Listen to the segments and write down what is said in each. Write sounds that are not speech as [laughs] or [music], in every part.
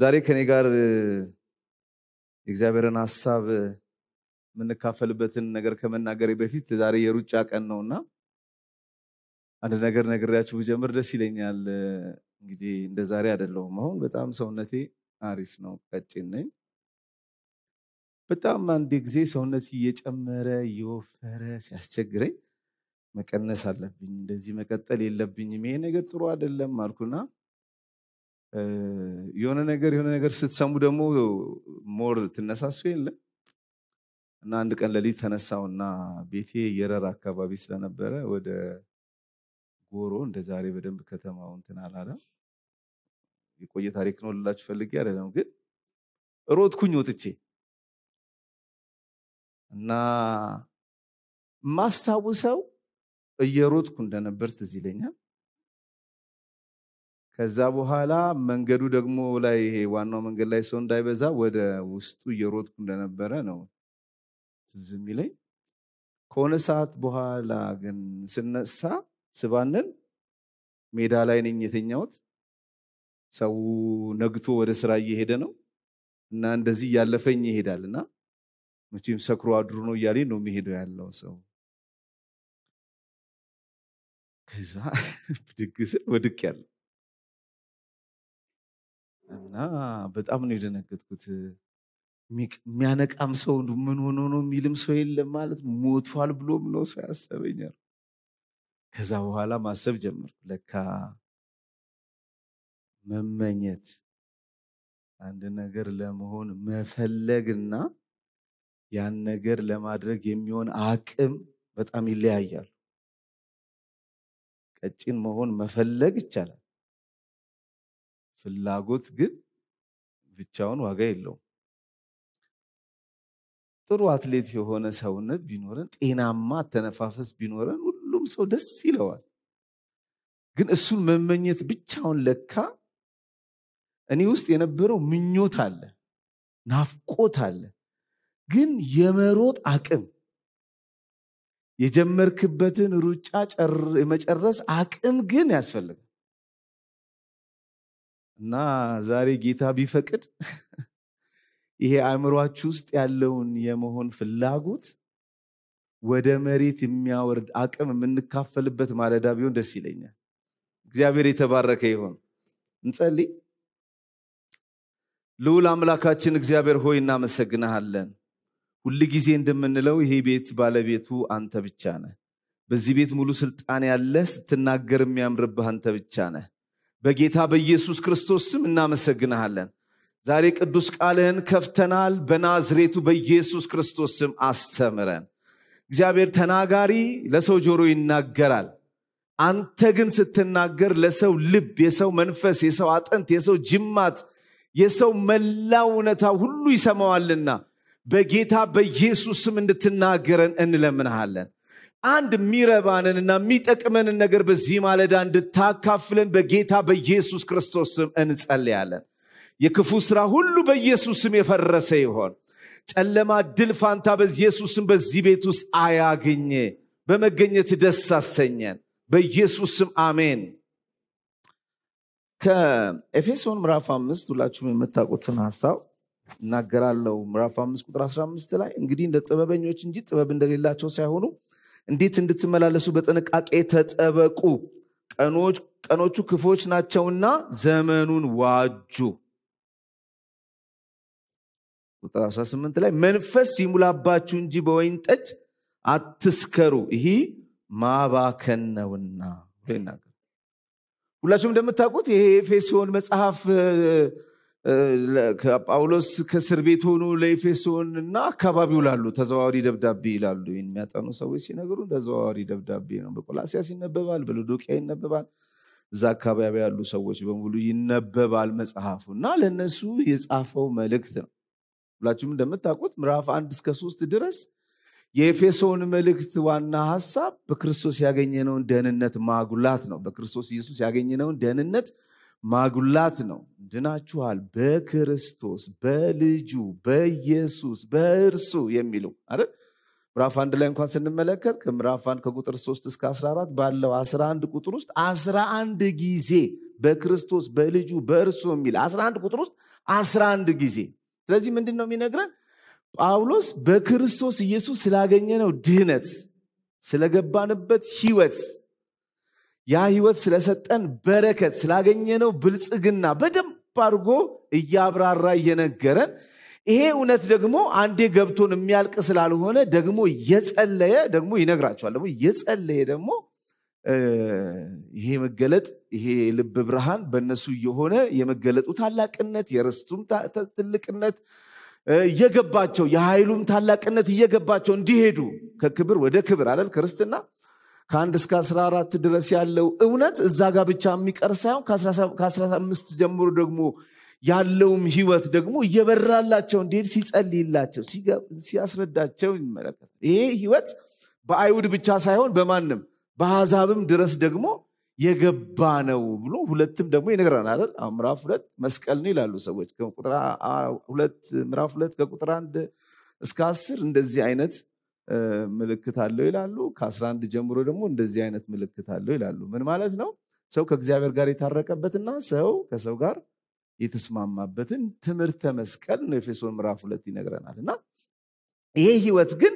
ዛሬ ከኔ ጋር የእግዚአብሔርን ሀሳብ የምንካፈልበትን ነገር ከመናገሬ በፊት ዛሬ የሩጫ ቀን ነው እና አንድ ነገር ነግሬያችሁ ብጀምር ደስ ይለኛል። እንግዲህ እንደ ዛሬ አይደለሁም። አሁን በጣም ሰውነቴ አሪፍ ነው፣ ቀጭን ነኝ። በጣም አንድ ጊዜ ሰውነት እየጨመረ እየወፈረ ሲያስቸግረኝ መቀነስ አለብኝ፣ እንደዚህ መቀጠል የለብኝም፣ ይሄ ነገር ጥሩ አይደለም አልኩና የሆነ ነገር የሆነ ነገር ስትሰሙ ደግሞ ሞር ትነሳሱ የለም እና አንድ ቀን ለሊት ተነሳው እና ቤቴ የረር አካባቢ ስለነበረ ወደ ጎሮ እንደ ዛሬ በደንብ ከተማው እንትን አላለ የቆየ ታሪክ ነው ልላችሁ ፈልጌ አይደለም፣ ግን ሮጥኩኝ ወጥቼ እና ማስታውሰው እየሮጥኩ እንደነበር ትዝ ይለኛል። ከዛ በኋላ መንገዱ ደግሞ ላይ ይሄ ዋናው መንገድ ላይ ሰው እንዳይበዛ ወደ ውስጡ እየሮጥኩ እንደነበረ ነው ትዝ የሚለኝ። ከሆነ ሰዓት በኋላ ግን ስነሳ ስባንን ሜዳ ላይ ነኝ የተኛውት ሰው ነግቶ ወደ ስራ እየሄደ ነው እና እንደዚህ እያለፈኝ ይሄዳል እና መቼም ሰክሮ አድሮ ነው እያለ ነው የሚሄደው ያለው ሰው። ከዛ ብድግ ወድቅ ያለው እና በጣም ነው የደነገጥኩት። የሚያነቃም ሰው ምን ሆኖ ነው የሚልም ሰው የለም ማለት ሞቷል ብሎም ነው ሰው ያሰበኛል። ከዛ በኋላ ማሰብ ጀመርኩ። ለካ መመኘት አንድ ነገር ለመሆን መፈለግና ያን ነገር ለማድረግ የሚሆን አቅም በጣም ይለያያሉ። ቀጭን መሆን መፈለግ ይቻላል። ፍላጎት ግን ብቻውን ዋጋ የለውም። ጥሩ አትሌት የሆነ ሰውነት ቢኖረን፣ ጤናማ አተነፋፈስ ቢኖረን ሁሉም ሰው ደስ ይለዋል። ግን እሱን መመኘት ብቻውን ለካ እኔ ውስጥ የነበረው ምኞት አለ፣ ናፍቆት አለ። ግን የመሮጥ አቅም የጀመርክበትን ሩጫ የመጨረስ አቅም ግን ያስፈልጋል። እና ዛሬ ጌታ ቢፈቅድ ይሄ አእምሯችሁ ውስጥ ያለውን የመሆን ፍላጎት ወደ መሬት የሚያወርድ አቅም የምንካፈልበት ማለዳ ቢሆን ደስ ይለኛል። እግዚአብሔር የተባረከ ይሆን። እንጸልይ። ልዑል አምላካችን እግዚአብሔር ሆይ እናመሰግናሃለን። ሁል ጊዜ እንደምንለው ይሄ ቤት ባለቤቱ አንተ ብቻ ነህ። በዚህ ቤት ሙሉ ስልጣን ያለህ ስትናገር የሚያምርብህ አንተ ብቻ ነህ። በጌታ በኢየሱስ ክርስቶስ ስም እናመሰግንሃለን ዛሬ ቅዱስ ቃልህን ከፍተናል በናዝሬቱ በኢየሱስ ክርስቶስ ስም አስተምረን እግዚአብሔር ተናጋሪ ለሰው ጆሮ ይናገራል አንተ ግን ስትናገር ለሰው ልብ የሰው መንፈስ የሰው አጥንት የሰው ጅማት የሰው መላ እውነታ ሁሉ ይሰማዋልና በጌታ በኢየሱስ ስም እንድትናገረን እንለምንሃለን አንድ የሚረባንንና የሚጠቅመንን ነገር በዚህ ማለዳ እንድታካፍለን በጌታ በኢየሱስ ክርስቶስ ስም እንጸልያለን የክፉ ስራ ሁሉ በኢየሱስ ስም የፈረሰ ይሆን ጨለማ ድል ፋንታ በኢየሱስም በዚህ ቤት ውስጥ አያግኝ በመገኘት ደስ አሰኘን በኢየሱስም አሜን ከኤፌሶን ምዕራፍ አምስት ሁላችሁም የምታውቁትን ሀሳብ እናገራለው ምዕራፍ አምስት ቁጥር 15 ላይ እንግዲህ እንደ ጥበበኞች እንጂ ጥበብ እንደሌላቸው ሳይሆኑ እንዴት እንድትመላለሱ በጥንቃቄ ተጠበቁ። ቀኖቹ ክፎች ናቸውና ዘመኑን ዋጁ። ቁጥር 18 ላይ መንፈስ ይሙላባችሁ እንጂ በወይን ጠጅ አትስከሩ፣ ይህ ማባከን ነውና ብሎ ሁላችሁም እንደምታውቁት ይሄ ኤፌሲዮን መጽሐፍ ጳውሎስ ከእስር ቤት ሆኖ ለኤፌሶን እና አካባቢው ላሉ ተዘዋዋሪ ደብዳቤ ይላሉ። የሚያጠኑ ሰዎች ሲነግሩ ተዘዋዋሪ ደብዳቤ ነው። በቆላሲያስ ይነበባል፣ በሎዶቅያ ይነበባል። እዛ አካባቢ ያሉ ሰዎች በሙሉ ይነበባል መጽሐፉ እና ለእነሱ የጻፈው መልእክት ነው። ሁላችሁም እንደምታውቁት ምዕራፍ አንድ እስከ ሶስት ድረስ የኤፌሶን መልእክት ዋና ሀሳብ በክርስቶስ ያገኘነውን ደህንነት ማጉላት ነው። በክርስቶስ ኢየሱስ ያገኘነውን ደህንነት ማጉላት ነው። ድናችኋል በክርስቶስ በልጁ በኢየሱስ በእርሱ የሚሉ አይደል? ምዕራፍ አንድ ላይ እንኳን ስንመለከት ከምዕራፍ አንድ ከቁጥር 3 እስከ 14 ባለው 11 ቁጥር ውስጥ 11 ጊዜ በክርስቶስ በልጁ በእርሱ የሚል 11 ቁጥር ውስጥ 11 ጊዜ። ስለዚህ ምንድን ነው የሚነግረን? ጳውሎስ በክርስቶስ ኢየሱስ ስላገኘነው ድህነት፣ ስለገባንበት ህይወት ያ ህይወት ስለሰጠን በረከት ስላገኘነው ብልጽግና በደንብ አድርጎ እያብራራ እየነገረን ይሄ እውነት ደግሞ አንዴ ገብቶን የሚያልቅ ስላልሆነ ደግሞ እየጸለየ ደግሞ ይነግራቸዋል። ደግሞ እየጸለየ ደግሞ ይሄ መገለጥ ይሄ ልብ ብርሃን በእነሱ እየሆነ የመገለጡ ታላቅነት የርስቱም ትልቅነት እየገባቸው የኃይሉም ታላቅነት እየገባቸው እንዲሄዱ ከክብር ወደ ክብር አለል ክርስትና ከአንድ እስከ 14 ድረስ ያለው እውነት እዛ ጋር ብቻ የሚቀር ሳይሆን ከ15 ጀምሮ ደግሞ ያለውም ህይወት ደግሞ እየበራላቸው እንዲሄድ ሲጸልይላቸው ሲያስረዳቸው ይመለከት ይሄ ህይወት በአይሁድ ብቻ ሳይሆን በማንም በአሕዛብም ድረስ ደግሞ የገባ ነው ብሎ ሁለትም ደግሞ ይነግረናል አይደል? ምዕራፍ ሁለት መስቀል ነው ይላሉ ሰዎች። ምራፍ ሁለት ከቁጥር አንድ እስከ አስር እንደዚህ አይነት ምልክት አለው ይላሉ። ከ11 ጀምሮ ደግሞ እንደዚህ አይነት ምልክት አለው ይላሉ። ምን ማለት ነው? ሰው ከእግዚአብሔር ጋር የታረቀበትና ሰው ከሰው ጋር የተስማማበትን ትምህርተ መስቀል ነው ኤፌሶን ምዕራፍ ሁለት ይነግረናል። እና ይሄ ህይወት ግን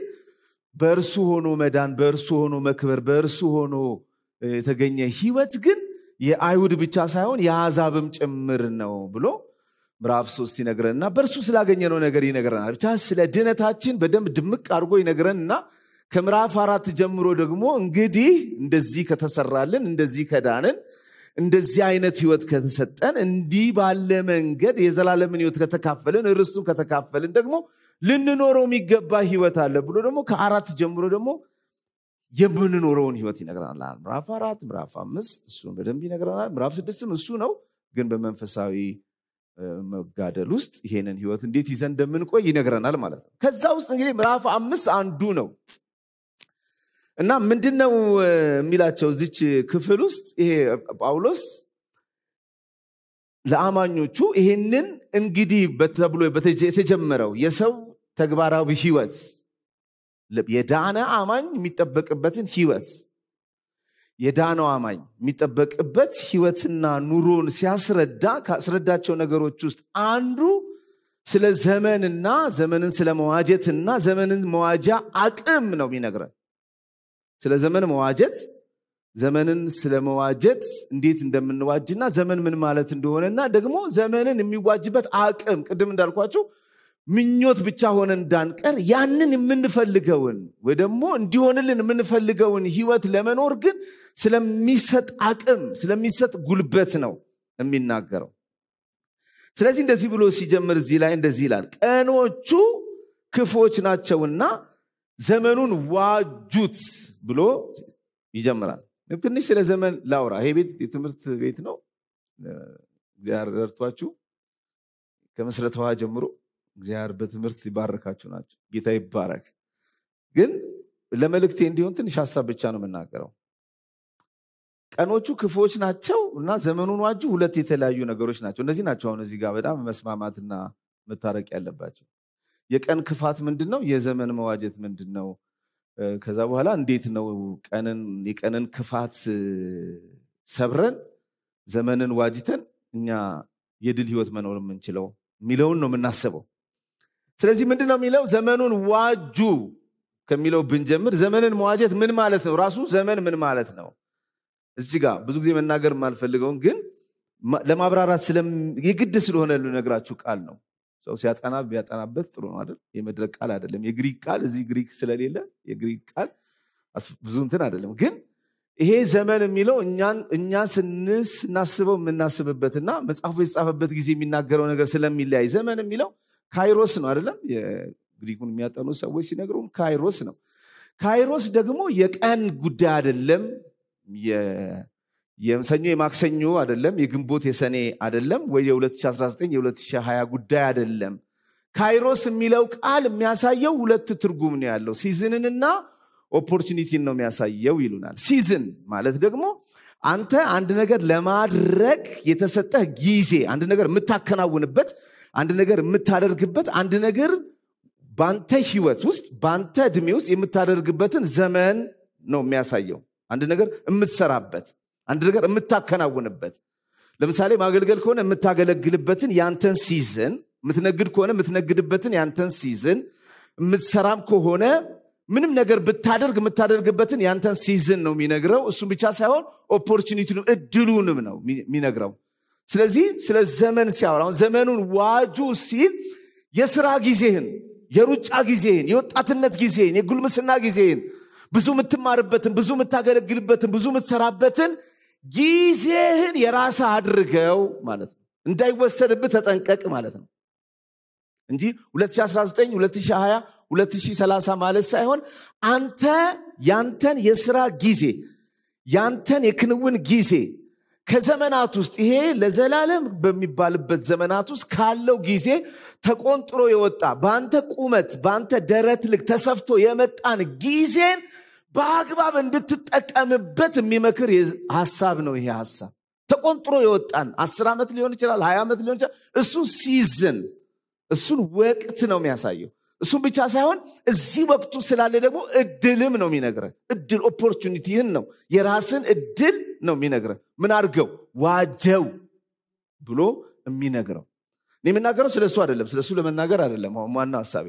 በእርሱ ሆኖ መዳን፣ በእርሱ ሆኖ መክበር፣ በእርሱ ሆኖ የተገኘ ህይወት ግን የአይሁድ ብቻ ሳይሆን የአሕዛብም ጭምር ነው ብሎ ምዕራፍ ሶስት ይነግረንና በእርሱ ስላገኘነው ነገር ይነግረናል። ብቻ ስለ ድነታችን በደንብ ድምቅ አድርጎ ይነግረንና ከምዕራፍ አራት ጀምሮ ደግሞ እንግዲህ እንደዚህ ከተሰራልን፣ እንደዚህ ከዳንን፣ እንደዚህ አይነት ህይወት ከተሰጠን፣ እንዲህ ባለ መንገድ የዘላለምን ህይወት ከተካፈልን፣ ርስቱን ከተካፈልን ደግሞ ልንኖረው የሚገባ ህይወት አለ ብሎ ደግሞ ከአራት ጀምሮ ደግሞ የምንኖረውን ህይወት ይነግረናል። ምዕራፍ አራት ምዕራፍ አምስት እሱን በደንብ ይነግረናል። ምዕራፍ ስድስትም እሱ ነው ግን በመንፈሳዊ መጋደል ውስጥ ይሄንን ህይወት እንዴት ይዘን እንደምንቆይ ይነግረናል ማለት ነው። ከዛ ውስጥ እንግዲህ ምራፍ አምስት አንዱ ነው እና ምንድን ነው የሚላቸው እዚች ክፍል ውስጥ ይሄ ጳውሎስ ለአማኞቹ ይሄንን እንግዲህ ተብሎ የተጀመረው የሰው ተግባራዊ ህይወት የዳነ አማኝ የሚጠበቅበትን ህይወት የዳነው አማኝ የሚጠበቅበት ህይወትና ኑሮን ሲያስረዳ ካስረዳቸው ነገሮች ውስጥ አንዱ ስለ ዘመንና ዘመንን ስለ መዋጀትና ዘመንን መዋጃ አቅም ነው የሚነግረን ስለ ዘመን መዋጀት ዘመንን ስለ መዋጀት እንዴት እንደምንዋጅና ዘመን ምን ማለት እንደሆነና ደግሞ ዘመንን የሚዋጅበት አቅም ቅድም እንዳልኳቸው ምኞት ብቻ ሆነ እንዳንቀር ያንን የምንፈልገውን ወይ ደግሞ እንዲሆንልን የምንፈልገውን ህይወት ለመኖር ግን ስለሚሰጥ አቅም ስለሚሰጥ ጉልበት ነው የሚናገረው ስለዚህ እንደዚህ ብሎ ሲጀምር እዚህ ላይ እንደዚህ ይላል ቀኖቹ ክፎች ናቸውና ዘመኑን ዋጁት ብሎ ይጀምራል ትንሽ ስለ ዘመን ላውራ ይሄ ቤት የትምህርት ቤት ነው ረድቷችሁ ከመስረተዋ ጀምሮ እግዚአብሔር በትምህርት ይባረካችሁ ናቸው። ጌታ ይባረክ። ግን ለመልእክቴ እንዲሆን ትንሽ ሀሳብ ብቻ ነው የምናገረው። ቀኖቹ ክፉዎች ናቸው እና ዘመኑን ዋጁ ሁለት የተለያዩ ነገሮች ናቸው። እነዚህ ናቸው አሁን እዚህ ጋር በጣም መስማማትና መታረቅ ያለባቸው። የቀን ክፋት ምንድን ነው? የዘመን መዋጀት ምንድን ነው? ከዛ በኋላ እንዴት ነው የቀንን ክፋት ሰብረን ዘመንን ዋጅተን እኛ የድል ህይወት መኖር የምንችለው የሚለውን ነው የምናስበው። ስለዚህ ምንድን ነው የሚለው ዘመኑን ዋጁ ከሚለው ብንጀምር ዘመንን መዋጀት ምን ማለት ነው ራሱ ዘመን ምን ማለት ነው እዚ ጋ ብዙ ጊዜ መናገር የማልፈልገውን ግን ለማብራራት የግድ ስለሆነ ልነግራችሁ ቃል ነው ሰው ሲያጠና ቢያጠናበት ጥሩ ነው አይደል የመድረክ ቃል አይደለም የግሪክ ቃል እዚህ ግሪክ ስለሌለ የግሪክ ቃል ብዙ እንትን አይደለም ግን ይሄ ዘመን የሚለው እኛ ስናስበው የምናስብበትና መጽሐፉ የተጻፈበት ጊዜ የሚናገረው ነገር ስለሚለያይ ዘመን የሚለው ካይሮስ ነው አይደለም የግሪኩን የሚያጠኑ ሰዎች ሲነግሩ ካይሮስ ነው ካይሮስ ደግሞ የቀን ጉዳይ አይደለም የሰኞ የማክሰኞ አይደለም የግንቦት የሰኔ አይደለም ወይ የ2019 የ2020 ጉዳይ አይደለም ካይሮስ የሚለው ቃል የሚያሳየው ሁለት ትርጉም ነው ያለው ሲዝንንና ኦፖርቹኒቲን ነው የሚያሳየው ይሉናል ሲዝን ማለት ደግሞ አንተ አንድ ነገር ለማድረግ የተሰጠህ ጊዜ አንድ ነገር የምታከናውንበት አንድ ነገር የምታደርግበት አንድ ነገር በአንተ ህይወት ውስጥ በአንተ እድሜ ውስጥ የምታደርግበትን ዘመን ነው የሚያሳየው አንድ ነገር የምትሰራበት አንድ ነገር የምታከናውንበት ለምሳሌ ማገልገል ከሆነ የምታገለግልበትን ያንተን ሲዝን የምትነግድ ከሆነ የምትነግድበትን ያንተን ሲዝን የምትሰራም ከሆነ ምንም ነገር ብታደርግ የምታደርግበትን ያንተን ሲዝን ነው የሚነግረው እሱም ብቻ ሳይሆን ኦፖርቹኒቲንም እድሉንም ነው የሚነግረው ስለዚህ ስለ ዘመን ሲያወራ አሁን ዘመኑን ዋጁ ሲል የስራ ጊዜህን፣ የሩጫ ጊዜህን፣ የወጣትነት ጊዜህን፣ የጉልምስና ጊዜህን፣ ብዙ የምትማርበትን፣ ብዙ የምታገለግልበትን፣ ብዙ የምትሰራበትን ጊዜህን የራስ አድርገው ማለት ነው። እንዳይወሰድብህ ተጠንቀቅ ማለት ነው እንጂ 2019 2020 2030 ማለት ሳይሆን አንተ ያንተን የስራ ጊዜ ያንተን የክንውን ጊዜ ከዘመናት ውስጥ ይሄ ለዘላለም በሚባልበት ዘመናት ውስጥ ካለው ጊዜ ተቆንጥሮ የወጣ በአንተ ቁመት በአንተ ደረት ልክ ተሰፍቶ የመጣን ጊዜን በአግባብ እንድትጠቀምበት የሚመክር ሀሳብ ነው ይሄ ሀሳብ ተቆንጥሮ የወጣን አስር ዓመት ሊሆን ይችላል ሀያ ዓመት ሊሆን ይችላል እሱን ሲዝን እሱን ወቅት ነው የሚያሳየው እሱም ብቻ ሳይሆን እዚህ ወቅቱ ስላለ ደግሞ እድልም ነው የሚነግረ እድል ኦፖርቹኒቲህን ነው የራስን እድል ነው የሚነግረ ምን አድርገው ዋጀው ብሎ የሚነግረው የምናገረው ስለሱ አይደለም ስለሱ ለመናገር አይደለም ዋና ሀሳቤ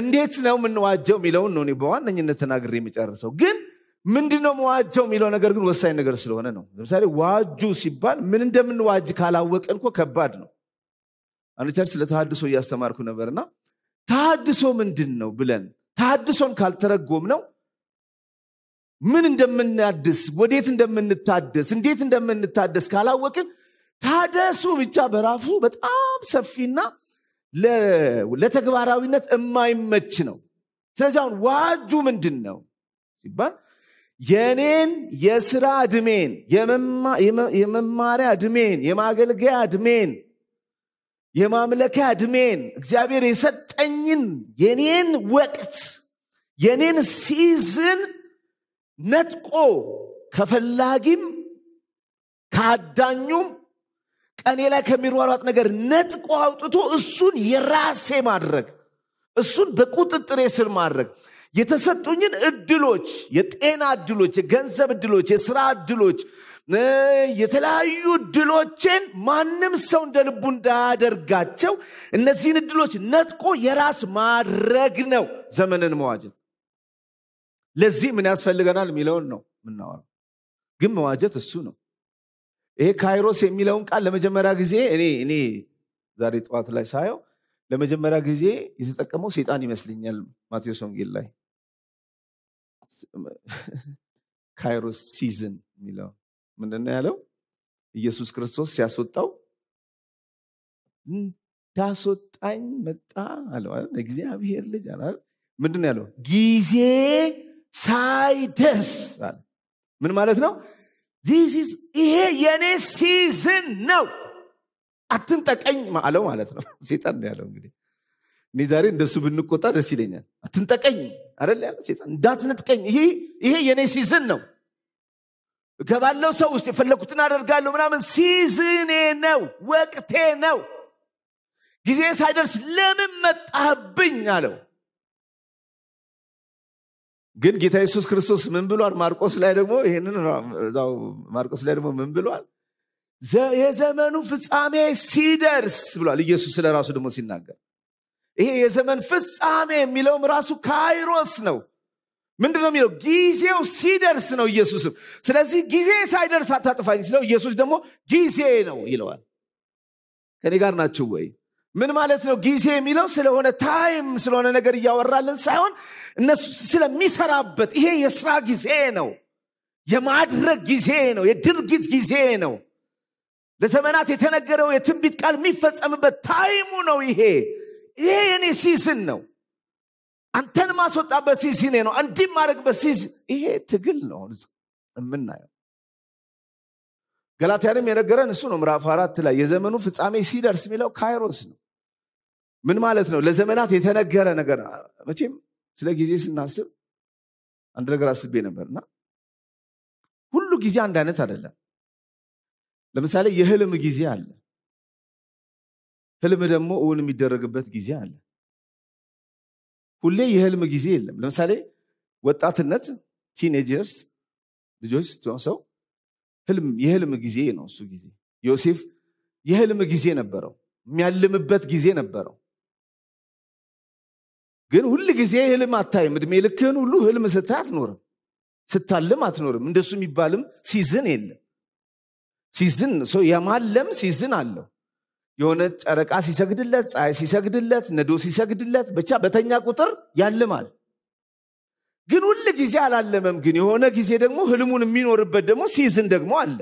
እንዴት ነው የምንዋጀው የሚለውን ነው በዋነኝነት ተናግር የሚጨርሰው ግን ምንድን ነው መዋጀው የሚለው ነገር ግን ወሳኝ ነገር ስለሆነ ነው ለምሳሌ ዋጁ ሲባል ምን እንደምንዋጅ ካላወቀን እኮ ከባድ ነው አንድ ቸርች ለተሃድሶ እያስተማርኩ ነበርና ተሃድሶ ምንድን ነው ብለን ተሃድሶን ካልተረጎም ነው ምን እንደምናድስ ወዴት እንደምንታደስ እንዴት እንደምንታደስ ካላወቅን ታደሱ ብቻ በራፉ በጣም ሰፊና ለተግባራዊነት የማይመች ነው ስለዚህ አሁን ዋጁ ምንድን ነው ሲባል የእኔን የስራ እድሜን የመማሪያ እድሜን የማገልገያ እድሜን የማምለኪያ ዕድሜን እግዚአብሔር የሰጠኝን የኔን ወቅት የኔን ሲዝን ነጥቆ ከፈላጊም ከአዳኙም ቀኔ ላይ ከሚሯሯጥ ነገር ነጥቆ አውጥቶ እሱን የራሴ ማድረግ እሱን በቁጥጥሬ ስር ማድረግ የተሰጡኝን እድሎች የጤና እድሎች የገንዘብ እድሎች የስራ እድሎች የተለያዩ ድሎችን ማንም ሰው እንደ ልቡ እንዳያደርጋቸው እነዚህን እድሎች ነጥቆ የራስ ማድረግ ነው ዘመንን መዋጀት ለዚህ ምን ያስፈልገናል የሚለውን ነው የምናወራው ግን መዋጀት እሱ ነው ይሄ ካይሮስ የሚለውን ቃል ለመጀመሪያ ጊዜ እኔ እኔ ዛሬ ጠዋት ላይ ሳየው ለመጀመሪያ ጊዜ የተጠቀመው ሴጣን ይመስልኛል ማቴዎስ ወንጌል ላይ [laughs] ካይሮስ ሲዝን የሚለው ምንድን ነው ያለው? ኢየሱስ ክርስቶስ ሲያስወጣው እንዳስወጣኝ መጣ አለ። እግዚአብሔር ልጅ አለ። ምንድን ነው ያለው? ጊዜ ሳይደርስ አለ። ምን ማለት ነው? ይሄ የእኔ ሲዝን ነው፣ አትንጠቀኝ አለው ማለት ነው። [laughs] ሴጣን ነው ያለው እንግዲህ እኔ ዛሬ እንደሱ ብንቆጣ ደስ ይለኛል። አትንጠቀኝ አደለ ያለ ሴጣን፣ እንዳትነጥቀኝ ይሄ የእኔ ሲዝን ነው እገባለው ሰው ውስጥ የፈለግኩትን አደርጋለሁ ምናምን ሲዝኔ ነው ወቅቴ ነው ጊዜ ሳይደርስ ለምን መጣህብኝ አለው ግን ጌታ ኢየሱስ ክርስቶስ ምን ብሏል ማርቆስ ላይ ደግሞ ይህንን ማርቆስ ላይ ደግሞ ምን ብሏል የዘመኑ ፍጻሜ ሲደርስ ብሏል ኢየሱስ ስለ ራሱ ደግሞ ሲናገር ይሄ የዘመን ፍጻሜ የሚለውም ራሱ ካይሮስ ነው ምንድን ነው የሚለው ጊዜው ሲደርስ ነው ኢየሱስም ስለዚህ ጊዜ ሳይደርስ አታጥፋኝ ስለው ኢየሱስ ደግሞ ጊዜ ነው ይለዋል ከኔ ጋር ናችሁ ወይ ምን ማለት ነው ጊዜ የሚለው ስለሆነ ታይም ስለሆነ ነገር እያወራልን ሳይሆን እነሱ ስለሚሰራበት ይሄ የስራ ጊዜ ነው የማድረግ ጊዜ ነው የድርጊት ጊዜ ነው ለዘመናት የተነገረው የትንቢት ቃል የሚፈጸምበት ታይሙ ነው ይሄ ይሄ የኔ ሲዝን ነው አንተን ማስወጣ ሲኔ ነው እንዲህ ማድረግ በሲሲ ይሄ ትግል ነው የምናየው ገላትያንም የነገረን እሱ ነው ምራፍ አራት ላይ የዘመኑ ፍጻሜ ሲደርስ የሚለው ካይሮስ ነው ምን ማለት ነው ለዘመናት የተነገረ ነገር መቼም ስለ ጊዜ ስናስብ አንድ ነገር አስቤ ነበር እና ሁሉ ጊዜ አንድ አይነት አይደለም ለምሳሌ የህልም ጊዜ አለ ህልም ደግሞ እውን የሚደረግበት ጊዜ አለ ሁሌ የህልም ጊዜ የለም። ለምሳሌ ወጣትነት ቲኔጀርስ ልጆች ሰው ህልም የህልም ጊዜ ነው። እሱ ጊዜ ዮሴፍ የህልም ጊዜ ነበረው፣ የሚያልምበት ጊዜ ነበረው። ግን ሁል ጊዜ ህልም አታይም። እድሜ ልክህን ሁሉ ህልም ስታ አትኖርም፣ ስታልም አትኖርም። እንደሱ የሚባልም ሲዝን የለም። ሲዝን ሰው የማለም ሲዝን አለው። የሆነ ጨረቃ ሲሰግድለት፣ ፀሐይ ሲሰግድለት፣ ነዶ ሲሰግድለት፣ ብቻ በተኛ ቁጥር ያልማል። ግን ሁል ጊዜ አላለመም። ግን የሆነ ጊዜ ደግሞ ህልሙን የሚኖርበት ደግሞ ሲዝን ደግሞ አለ።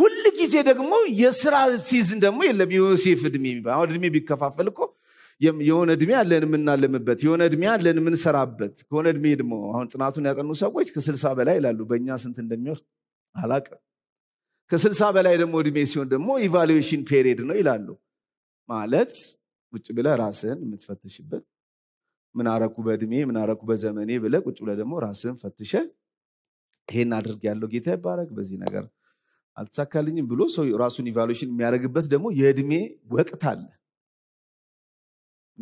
ሁል ጊዜ ደግሞ የስራ ሲዝን ደግሞ የለም። የዮሴፍ እድሜ የሚባል አሁን እድሜ ቢከፋፈል እኮ የሆነ እድሜ አለን የምናለምበት፣ የሆነ እድሜ አለን የምንሰራበት። ከሆነ እድሜ ደግሞ አሁን ጥናቱን ያጠኑ ሰዎች ከስልሳ በላይ ይላሉ። በእኛ ስንት እንደሚወር አላቅም። ከስልሳ በላይ ደግሞ እድሜ ሲሆን ደግሞ ኢቫሉዌሽን ፔሪድ ነው ይላሉ ማለት ቁጭ ብለ ራስህን የምትፈትሽበት ምናረኩ በእድሜ ምናረኩ በዘመኔ ብለ ቁጭ ብለ ደግሞ ራስህን ፈትሸ ይሄን አድርግ ያለው ጌታ ይባረግ በዚህ ነገር አልተሳካልኝም ብሎ ሰው ራሱን ኢቫሉዌሽን የሚያደርግበት ደግሞ የእድሜ ወቅት አለ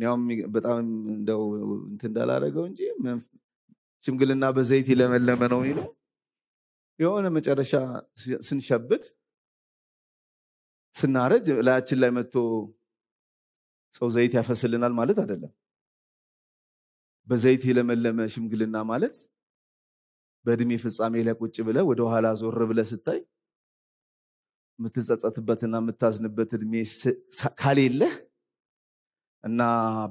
ያውም በጣም እንደው እንትን እንዳላደረገው እንጂ ሽምግልና በዘይት ይለመለመ ነው የሚለው የሆነ መጨረሻ ስንሸብት ስናረጅ ላያችን ላይ መጥቶ ሰው ዘይት ያፈስልናል ማለት አይደለም። በዘይት የለመለመ ሽምግልና ማለት በእድሜ ፍጻሜ ላይ ቁጭ ብለ ወደኋላ ዞር ብለ ስታይ የምትጸጸትበትና የምታዝንበት እድሜ ካሌለህ እና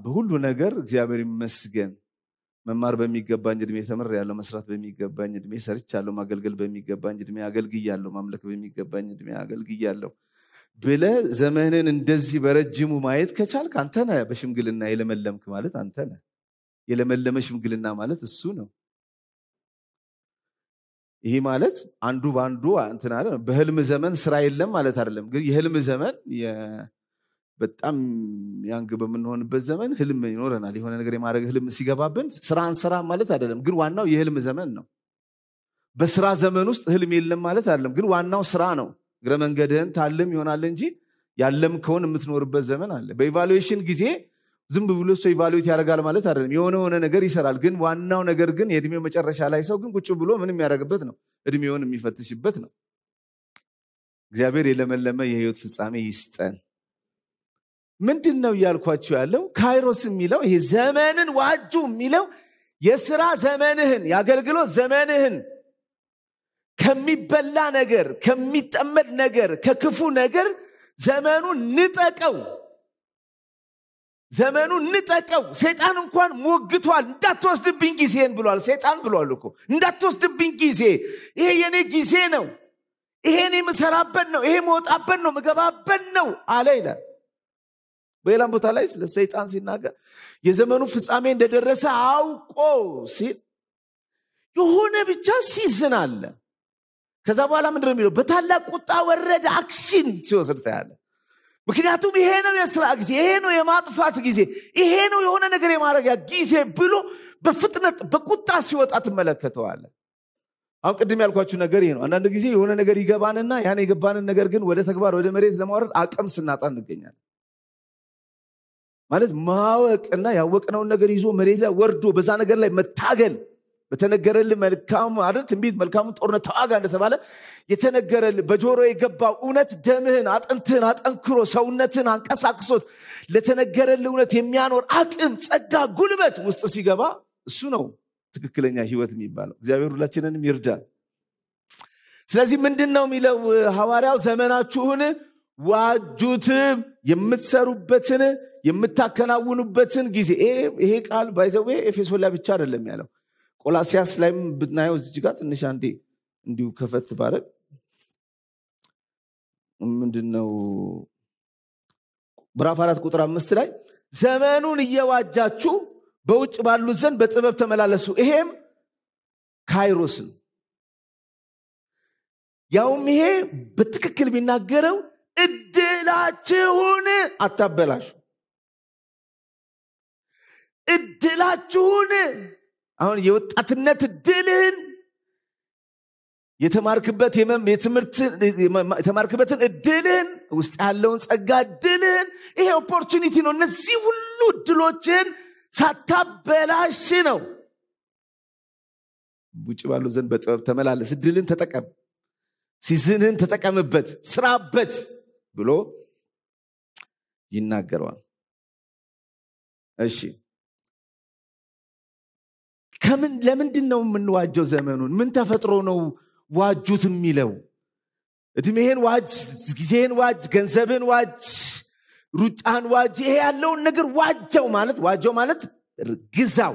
በሁሉ ነገር እግዚአብሔር ይመስገን መማር በሚገባኝ እድሜ ተምር ያለው መስራት በሚገባኝ እድሜ ሰርች ያለው ማገልገል በሚገባኝ እድሜ አገልግያለሁ፣ ማምለክ በሚገባኝ እድሜ አገልግያለሁ ብለ ዘመንን እንደዚህ በረጅሙ ማየት ከቻልክ አንተ ነ በሽምግልና የለመለምክ ማለት አንተ ነ የለመለመ ሽምግልና ማለት እሱ ነው። ይህ ማለት አንዱ በአንዱ እንትን በህልም ዘመን ስራ የለም ማለት አይደለም። ግን የህልም ዘመን በጣም ያንግ በምንሆንበት ዘመን ህልም ይኖረናል። የሆነ ነገር የማድረግ ህልም ሲገባብን ስራ አንሰራ ማለት አይደለም፣ ግን ዋናው የህልም ዘመን ነው። በስራ ዘመን ውስጥ ህልም የለም ማለት አይደለም፣ ግን ዋናው ስራ ነው። እግረ መንገድህን ታልም ይሆናል እንጂ ያለም ከሆን የምትኖርበት ዘመን አለ። በኢቫሉዌሽን ጊዜ ዝም ብሎ ሰው ኢቫሉዌት ያደርጋል ማለት አይደለም። የሆነ የሆነ ነገር ይሰራል፣ ግን ዋናው ነገር ግን የእድሜው መጨረሻ ላይ ሰው ግን ቁጭ ብሎ ምንም ያደርግበት ነው። እድሜውን የሚፈትሽበት ነው። እግዚአብሔር የለመለመ የህይወት ፍጻሜ ይስጠን። ምንድን ነው እያልኳቸው ያለው ካይሮስ የሚለው ይሄ ዘመንን ዋጁ የሚለው የስራ ዘመንህን የአገልግሎት ዘመንህን ከሚበላ ነገር ከሚጠመድ ነገር ከክፉ ነገር ዘመኑን ንጠቀው ዘመኑ ንጠቀው ሰይጣን እንኳን ሞግቷል እንዳትወስድብኝ ጊዜን ብሏል ሰይጣን ብሏል እኮ እንዳትወስድብኝ ጊዜ ይሄ የኔ ጊዜ ነው ይሄን የምሰራበት ነው ይሄ መወጣበት ነው ምገባበት ነው አለ ይላል በሌላም ቦታ ላይ ስለ ሰይጣን ሲናገር የዘመኑ ፍጻሜ እንደደረሰ አውቆ ሲል የሆነ ብቻ ሲዝን አለ ከዛ በኋላ ምንድ ነው የሚለው በታላቅ ቁጣ ወረደ አክሽን ሲወስድ ታያለ ምክንያቱም ይሄ ነው የስራ ጊዜ ይሄ ነው የማጥፋት ጊዜ ይሄ ነው የሆነ ነገር የማድረጊያ ጊዜ ብሎ በፍጥነት በቁጣ ሲወጣ ትመለከተዋለ አሁን ቅድም ያልኳችሁ ነገር ይሄ ነው አንዳንድ ጊዜ የሆነ ነገር ይገባንና ያን የገባንን ነገር ግን ወደ ተግባር ወደ መሬት ለማውረድ አቅም ስናጣ እንገኛለን ማለት ማወቅና ያወቅነውን ነገር ይዞ መሬት ላይ ወርዶ በዛ ነገር ላይ መታገል በተነገረል መልካም አይደል ትንቢት መልካሙ ጦርነት ተዋጋ እንደተባለ የተነገረል በጆሮ የገባው እውነት ደምህን አጥንትህን አጠንክሮ ሰውነትን አንቀሳቅሶት ለተነገረል እውነት የሚያኖር አቅም ጸጋ ጉልበት ውስጥ ሲገባ እሱ ነው ትክክለኛ ህይወት የሚባለው እግዚአብሔር ሁላችንንም ይርዳል ስለዚህ ምንድን ነው የሚለው ሐዋርያው ዘመናችሁን ዋጁትም የምትሰሩበትን የምታከናውኑበትን ጊዜ ይሄ ቃል ባይዘዌ ኤፌሶን ላይ ብቻ አይደለም ያለው ቆላሲያስ ላይም ብናየው እዚህ ጋር ትንሽ አንዴ እንዲሁ ከፈት ባረግ ምንድነው ብራፍ አራት ቁጥር አምስት ላይ ዘመኑን እየዋጃችሁ በውጭ ባሉት ዘንድ በጥበብ ተመላለሱ ይሄም ካይሮስ ነው ያውም ይሄ በትክክል ቢናገረው እድላችሁን አታበላሹ። እድላችሁን አሁን የወጣትነት እድልህን የተማርክበት የተማርክበትን እድልህን ውስጥ ያለውን ጸጋ እድልህን ይሄ ኦፖርቹኒቲ ነው። እነዚህ ሁሉ እድሎችን ሳታበላሽ ነው። ውጭ ባሉ ዘንድ በጥበብ ተመላለስ። እድልን ተጠቀም። ሲዝንህን ተጠቀምበት፣ ስራበት። ብሎ ይናገረዋል። እሺ ከምን ለምንድን ነው የምንዋጀው ዘመኑን? ምን ተፈጥሮ ነው ዋጁት የሚለው? እድሜህን ዋጅ፣ ጊዜህን ዋጅ፣ ገንዘብን ዋጅ፣ ሩጫን ዋጅ። ይሄ ያለውን ነገር ዋጀው ማለት ዋጀው ማለት ግዛው፣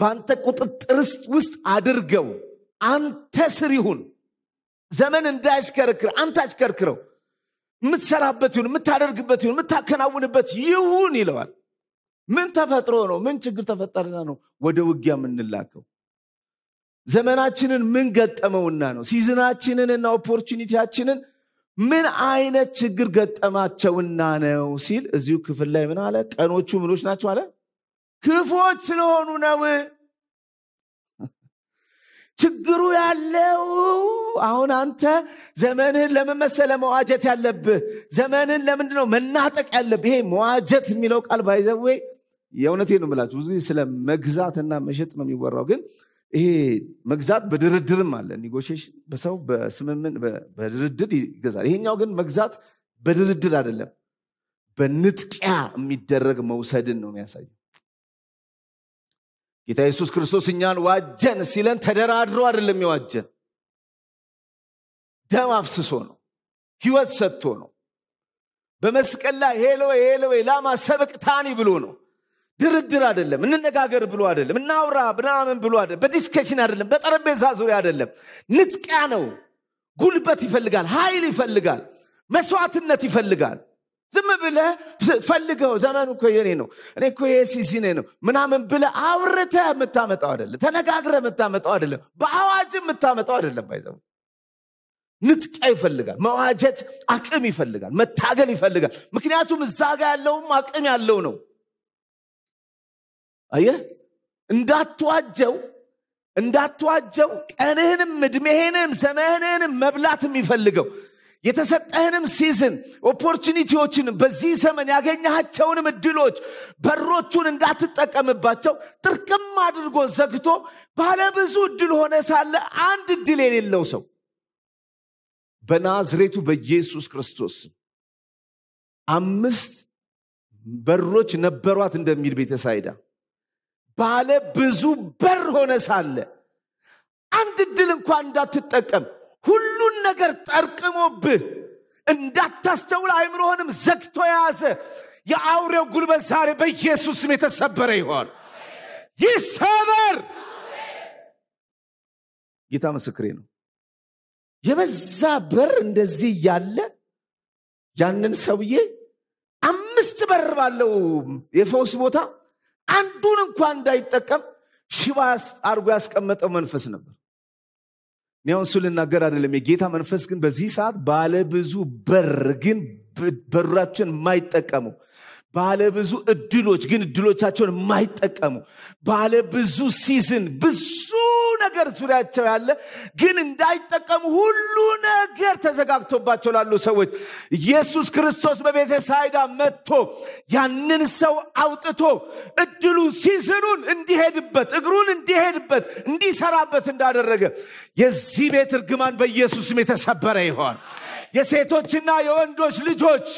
በአንተ ቁጥጥር ውስጥ አድርገው፣ አንተ ስር ይሁን፣ ዘመን እንዳያሽከረክር አንተ አሽከርክረው። የምትሰራበት ይሁን የምታደርግበት ይሁን የምታከናውንበት ይሁን ይለዋል ምን ተፈጥሮ ነው ምን ችግር ተፈጠረና ነው ወደ ውጊያ የምንላከው ዘመናችንን ምን ገጠመውና ነው ሲዝናችንንና ኦፖርቹኒቲያችንን ምን አይነት ችግር ገጠማቸውና ነው ሲል እዚሁ ክፍል ላይ ምን አለ ቀኖቹ ምኖች ናቸው አለ ክፎች ስለሆኑ ነው ችግሩ ያለው አሁን አንተ ዘመንህን ለምን መሰለ መዋጀት ያለብህ ዘመንህን ለምንድነው ነው መናጠቅ ያለብህ ይሄ መዋጀት የሚለው ቃል ባይዘዌ የእውነቴ ነው ምላችሁ ብዙ ስለ መግዛትና መሸጥ ነው የሚወራው ግን ይሄ መግዛት በድርድርም አለ ኒጎሽሽ በሰው በስምምን በድርድር ይገዛል ይሄኛው ግን መግዛት በድርድር አይደለም በንጥቂያ የሚደረግ መውሰድን ነው የሚያሳየው ጌታ ኢየሱስ ክርስቶስ እኛን ዋጀን ሲለን ተደራድሮ አይደለም የዋጀን ደም አፍስሶ ነው ህይወት ሰጥቶ ነው በመስቀል ላይ ሄሎ ሄሎ ላማ ታኒ ብሎ ነው ድርድር አይደለም እንነጋገር ብሎ አይደለም እናውራ ብናምን ብሎ አይደለም በዲስከሽን አይደለም በጠረጴዛ ዙሪያ አይደለም ንጥቂያ ነው ጉልበት ይፈልጋል ኃይል ይፈልጋል መስዋዕትነት ይፈልጋል ዝም ብለ ፈልገው ዘመኑ እኮ የኔ ነው እኔ እኮ የሲሲ ነው ምናምን ብለ አውርተ የምታመጣው አይደለም ተነጋግረ የምታመጣው አይደለም በአዋጅ የምታመጣው አይደለም ባይዘው ንጥቂያ ይፈልጋል መዋጀት አቅም ይፈልጋል መታገል ይፈልጋል ምክንያቱም እዛ ጋ ያለውም አቅም ያለው ነው አየ እንዳትዋጀው እንዳትዋጀው ቀንህንም እድሜህንም ዘመንህንም መብላት የሚፈልገው የተሰጠህንም ሲዝን ኦፖርቹኒቲዎችን በዚህ ዘመን ያገኘሃቸውንም እድሎች በሮቹን እንዳትጠቀምባቸው ጥርቅም አድርጎ ዘግቶ ባለብዙ እድል ሆነ ሳለ አንድ እድል የሌለው ሰው በናዝሬቱ በኢየሱስ ክርስቶስ አምስት በሮች ነበሯት እንደሚል ቤተሳይዳ ባለ ብዙ በር ሆነ ሳለ አንድ እድል እንኳን እንዳትጠቀም ሁሉን ነገር ጠርቅሞብህ እንዳታስተውል አይምሮህንም ዘግቶ የያዘ የአውሬው ጉልበት ዛሬ በኢየሱስም ስም የተሰበረ ይሆን ይሰበር ጌታ ምስክሬ ነው የበዛ በር እንደዚህ እያለ ያንን ሰውዬ አምስት በር ባለው የፈውስ ቦታ አንዱን እንኳን እንዳይጠቀም ሽባ አርጎ ያስቀመጠው መንፈስ ነበር እኔ አሁን እሱ ልናገር አይደለም። የጌታ መንፈስ ግን በዚህ ሰዓት ባለብዙ በር ግን በራችን የማይጠቀሙ ባለብዙ እድሎች ግን እድሎቻቸውን የማይጠቀሙ ባለብዙ ሲዝን ብዙ ነገር ዙሪያቸው ያለ ግን እንዳይጠቀሙ ሁሉ ነገር ተዘጋግቶባቸው ላሉ ሰዎች ኢየሱስ ክርስቶስ በቤተ ሳይዳ መጥቶ ያንን ሰው አውጥቶ እድሉ ሲስኑን እንዲሄድበት እግሩን እንዲሄድበት እንዲሰራበት እንዳደረገ የዚህ ቤት እርግማን በኢየሱስም የተሰበረ ይሆን የሴቶችና የወንዶች ልጆች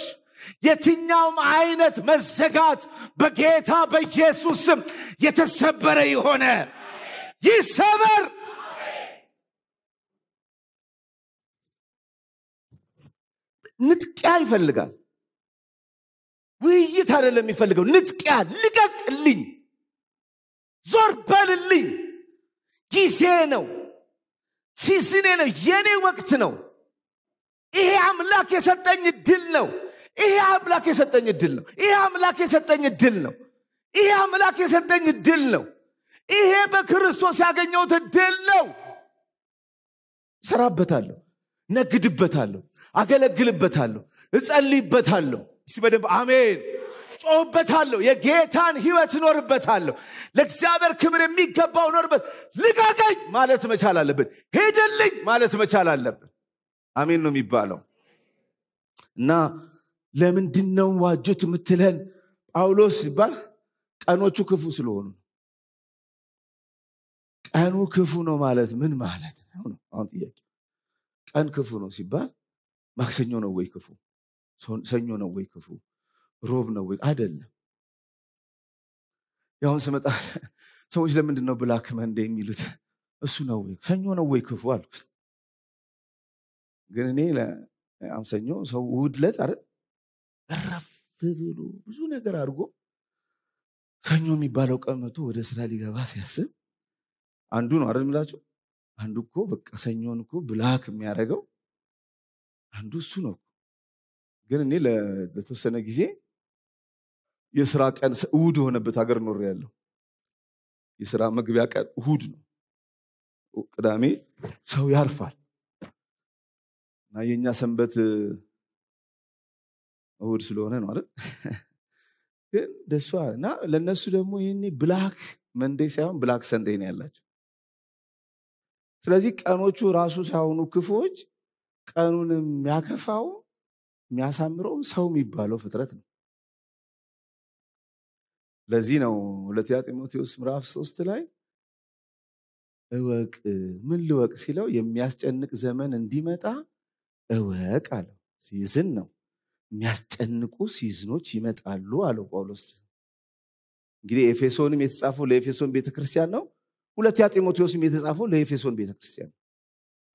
የትኛውም አይነት መዘጋት በጌታ በኢየሱስ ስም የተሰበረ ይሆነ? ይሰበር። ንጥቂያ ይፈልጋል። ውይይት አይደለም የሚፈልገው፣ ንጥቂያ። ልቀቅልኝ፣ ዞር በልልኝ። ጊዜ ነው፣ ሲዝኔ ነው፣ የኔ ወቅት ነው። ይሄ አምላክ የሰጠኝ ድል ነው። ይሄ አምላክ የሰጠኝ ድል ነው። ይሄ አምላክ የሰጠኝ ድል ነው። ይሄ አምላክ የሰጠኝ ድል ነው። ይሄ በክርስቶስ ያገኘው ትድል ነው ሰራበታለሁ ነግድበታለሁ አገለግልበታለሁ እጸልይበታለሁ እስ በደንብ አሜን ጮህበታለሁ የጌታን ህይወት እኖርበታለሁ ለእግዚአብሔር ክብር የሚገባው እኖርበት ልቀቀኝ ማለት መቻል አለብን ሄድልኝ ማለት መቻል አለብን አሜን ነው የሚባለው እና ለምንድነው ነው ዋጆት የምትለን ጳውሎስ ሲባል ቀኖቹ ክፉ ስለሆኑ ቀኑ ክፉ ነው ማለት ምን ማለት ነው አሁን ጥያቄ ቀን ክፉ ነው ሲባል ማክሰኞ ነው ወይ ክፉ ሰኞ ነው ወይ ክፉ ሮብ ነው ወይ አይደለም ያሁን ስመጣ [laughs] ሰዎች ለምንድን ነው ብላክ መንደ የሚሉት እሱ ነው ወይ ሰኞ ነው ወይ ክፉ አልኩት ግን እኔ ሰኞ ሰው ውድለት አይደል እረፍ ብሎ ብዙ ነገር አድርጎ ሰኞ የሚባለው ቀን ወደ ስራ ሊገባ ሲያስብ አንዱ ነው አይደል ምላችሁ? አንዱ እኮ በቃ ሰኞን እኮ ብላክ የሚያደርገው አንዱ እሱ ነው። ግን እኔ ለተወሰነ ጊዜ የስራ ቀን እሁድ የሆነበት ሀገር ኖር ያለው የስራ መግቢያ ቀን እሁድ ነው። ቅዳሜ ሰው ያርፋል እና የእኛ ሰንበት እሁድ ስለሆነ ነው አይደል? ግን ደሷ እና ለእነሱ ደግሞ ይህኔ ብላክ መንዴ ሳይሆን ብላክ ሰንዴ ነው ያላቸው። ስለዚህ ቀኖቹ ራሱ ሳይሆኑ ክፉዎች ቀኑን የሚያከፋው የሚያሳምረው ሰው የሚባለው ፍጥረት ነው። ለዚህ ነው ሁለተኛ ጢሞቴዎስ ምራፍ ሶስት ላይ እወቅ ምን ልወቅ ሲለው የሚያስጨንቅ ዘመን እንዲመጣ እወቅ አለው። ሲዝን ነው የሚያስጨንቁ ሲዝኖች ይመጣሉ አለው ጳውሎስ። እንግዲህ ኤፌሶንም የተጻፈው ለኤፌሶን ቤተክርስቲያን ነው። ሁለተኛ ጢሞቴዎስም የተጻፈው ለኤፌሶን ቤተክርስቲያን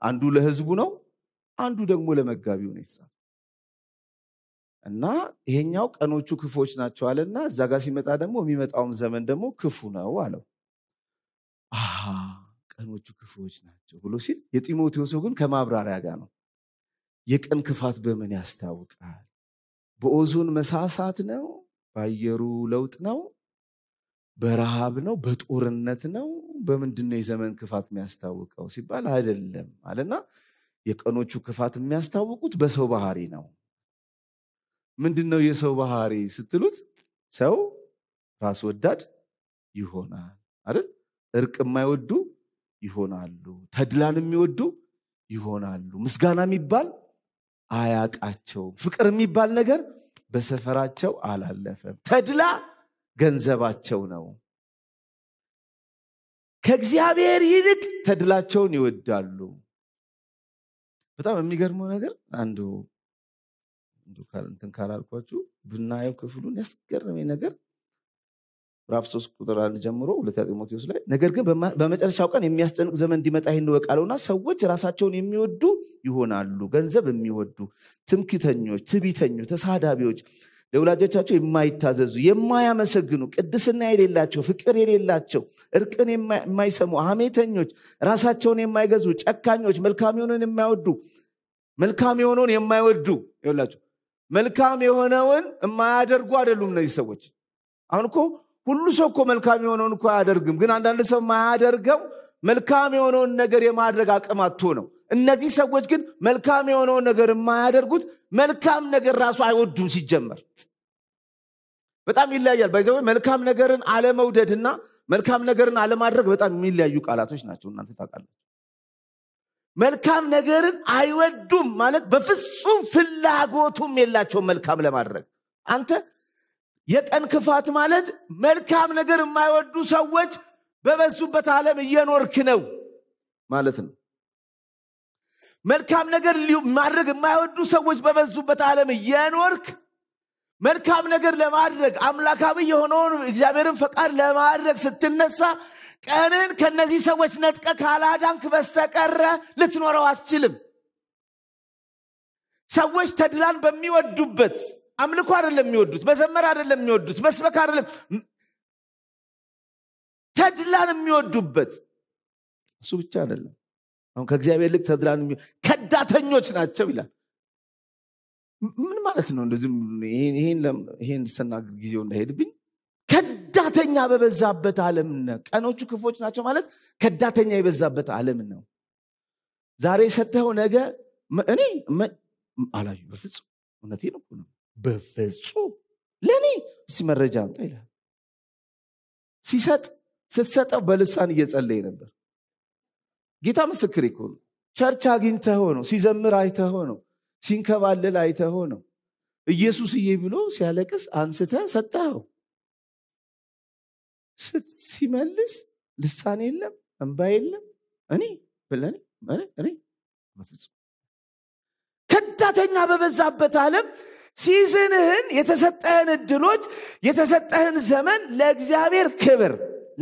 አንዱ ለህዝቡ ነው አንዱ ደግሞ ለመጋቢው ነው የተጻፈው እና ይሄኛው ቀኖቹ ክፎች ናቸው አለና እዛ ጋር ሲመጣ ደግሞ የሚመጣውም ዘመን ደግሞ ክፉ ነው አለው ቀኖቹ ክፉዎች ናቸው ብሎ ሲል የጢሞቴዎስ ግን ከማብራሪያ ጋር ነው የቀን ክፋት በምን ያስታውቃል በኦዞን መሳሳት ነው በአየሩ ለውጥ ነው በረሃብ ነው፣ በጦርነት ነው፣ በምንድነው የዘመን ክፋት የሚያስታውቀው ሲባል አይደለም አለና የቀኖቹ ክፋት የሚያስታውቁት በሰው ባህሪ ነው። ምንድን ነው የሰው ባህሪ ስትሉት ሰው ራስ ወዳድ ይሆናል አይደል? እርቅ የማይወዱ ይሆናሉ፣ ተድላን የሚወዱ ይሆናሉ። ምስጋና የሚባል አያቃቸውም። ፍቅር የሚባል ነገር በሰፈራቸው አላለፈም። ተድላ ገንዘባቸው ነው ከእግዚአብሔር ይልቅ ተድላቸውን ይወዳሉ በጣም የሚገርመው ነገር አንዱ እንትን ካላልኳችሁ ብናየው ክፍሉን ያስገረመኝ ነገር ራፍ ሶስት ቁጥር አንድ ጀምሮ ሁለተኛ ጢሞቴዎስ ላይ ነገር ግን በመጨረሻው ቀን የሚያስጨንቅ ዘመን እንዲመጣ ይህን ወቃለውና ሰዎች ራሳቸውን የሚወዱ ይሆናሉ ገንዘብ የሚወዱ ትምክተኞች ትቢተኞች ተሳዳቢዎች ለወላጆቻቸው የማይታዘዙ የማያመሰግኑ ቅድስና የሌላቸው ፍቅር የሌላቸው እርቅን የማይሰሙ ሀሜተኞች ራሳቸውን የማይገዙ ጨካኞች መልካም የሆነውን የማይወዱ መልካም የሆነውን የማይወዱ ይላቸው መልካም የሆነውን የማያደርጉ አይደሉም እነዚህ ሰዎች አሁን እኮ ሁሉ ሰው እኮ መልካም የሆነውን እኮ አያደርግም ግን አንዳንድ ሰው የማያደርገው መልካም የሆነውን ነገር የማድረግ አቅም አቶ ነው እነዚህ ሰዎች ግን መልካም የሆነውን ነገር የማያደርጉት መልካም ነገር ራሱ አይወዱም ሲጀመር በጣም ይለያያል ባይዘ መልካም ነገርን አለመውደድና መልካም ነገርን አለማድረግ በጣም የሚለያዩ ቃላቶች ናቸው እናንተ ታውቃላችሁ መልካም ነገርን አይወዱም ማለት በፍጹም ፍላጎቱም የላቸውም መልካም ለማድረግ አንተ የቀን ክፋት ማለት መልካም ነገር የማይወዱ ሰዎች በበዙበት ዓለም እየኖርክ ነው ማለት ነው መልካም ነገር ማድረግ የማይወዱ ሰዎች በበዙበት ዓለም እየኖርክ መልካም ነገር ለማድረግ አምላካዊ የሆነውን እግዚአብሔርን ፈቃድ ለማድረግ ስትነሳ ቀንን ከነዚህ ሰዎች ነጥቀ ካላዳንክ በስተቀረ ልትኖረው አትችልም። ሰዎች ተድላን በሚወዱበት አምልኮ አይደለም የሚወዱት፣ መዘመር አይደለም የሚወዱት፣ መስበክ አደለም ተድላን የሚወዱበት እሱ ብቻ አይደለም። አሁን ከእግዚአብሔር ልክ ተዝላን ከዳተኞች ናቸው ይላል ምን ማለት ነው እንደዚህ ይሄን ስናገር ጊዜው እንዳሄድብኝ ከዳተኛ በበዛበት አለም ነው ቀኖቹ ክፎች ናቸው ማለት ከዳተኛ የበዛበት አለም ነው ዛሬ የሰጠኸው ነገ እኔ አላዩ በፍጹ እውነቴ ነው በፍጹ ለእኔ ሲ መረጃ አምጣ ይላል ሲሰጥ ስትሰጠው በልሳን እየጸለይ ነበር ጌታ ምስክር እኮ ነው። ቸርች አግኝተህ ነው። ሲዘምር አይተህ ነው። ሲንከባለል አይተህ ነው። ኢየሱስዬ ብሎ ሲያለቅስ አንስተ ሰጠኸው። ሲመልስ ልሳን የለም፣ እንባ የለም። እኔ ብለን እኔ ከዳተኛ በበዛበት ዓለም ሲዝንህን የተሰጠህን እድሎች የተሰጠህን ዘመን ለእግዚአብሔር ክብር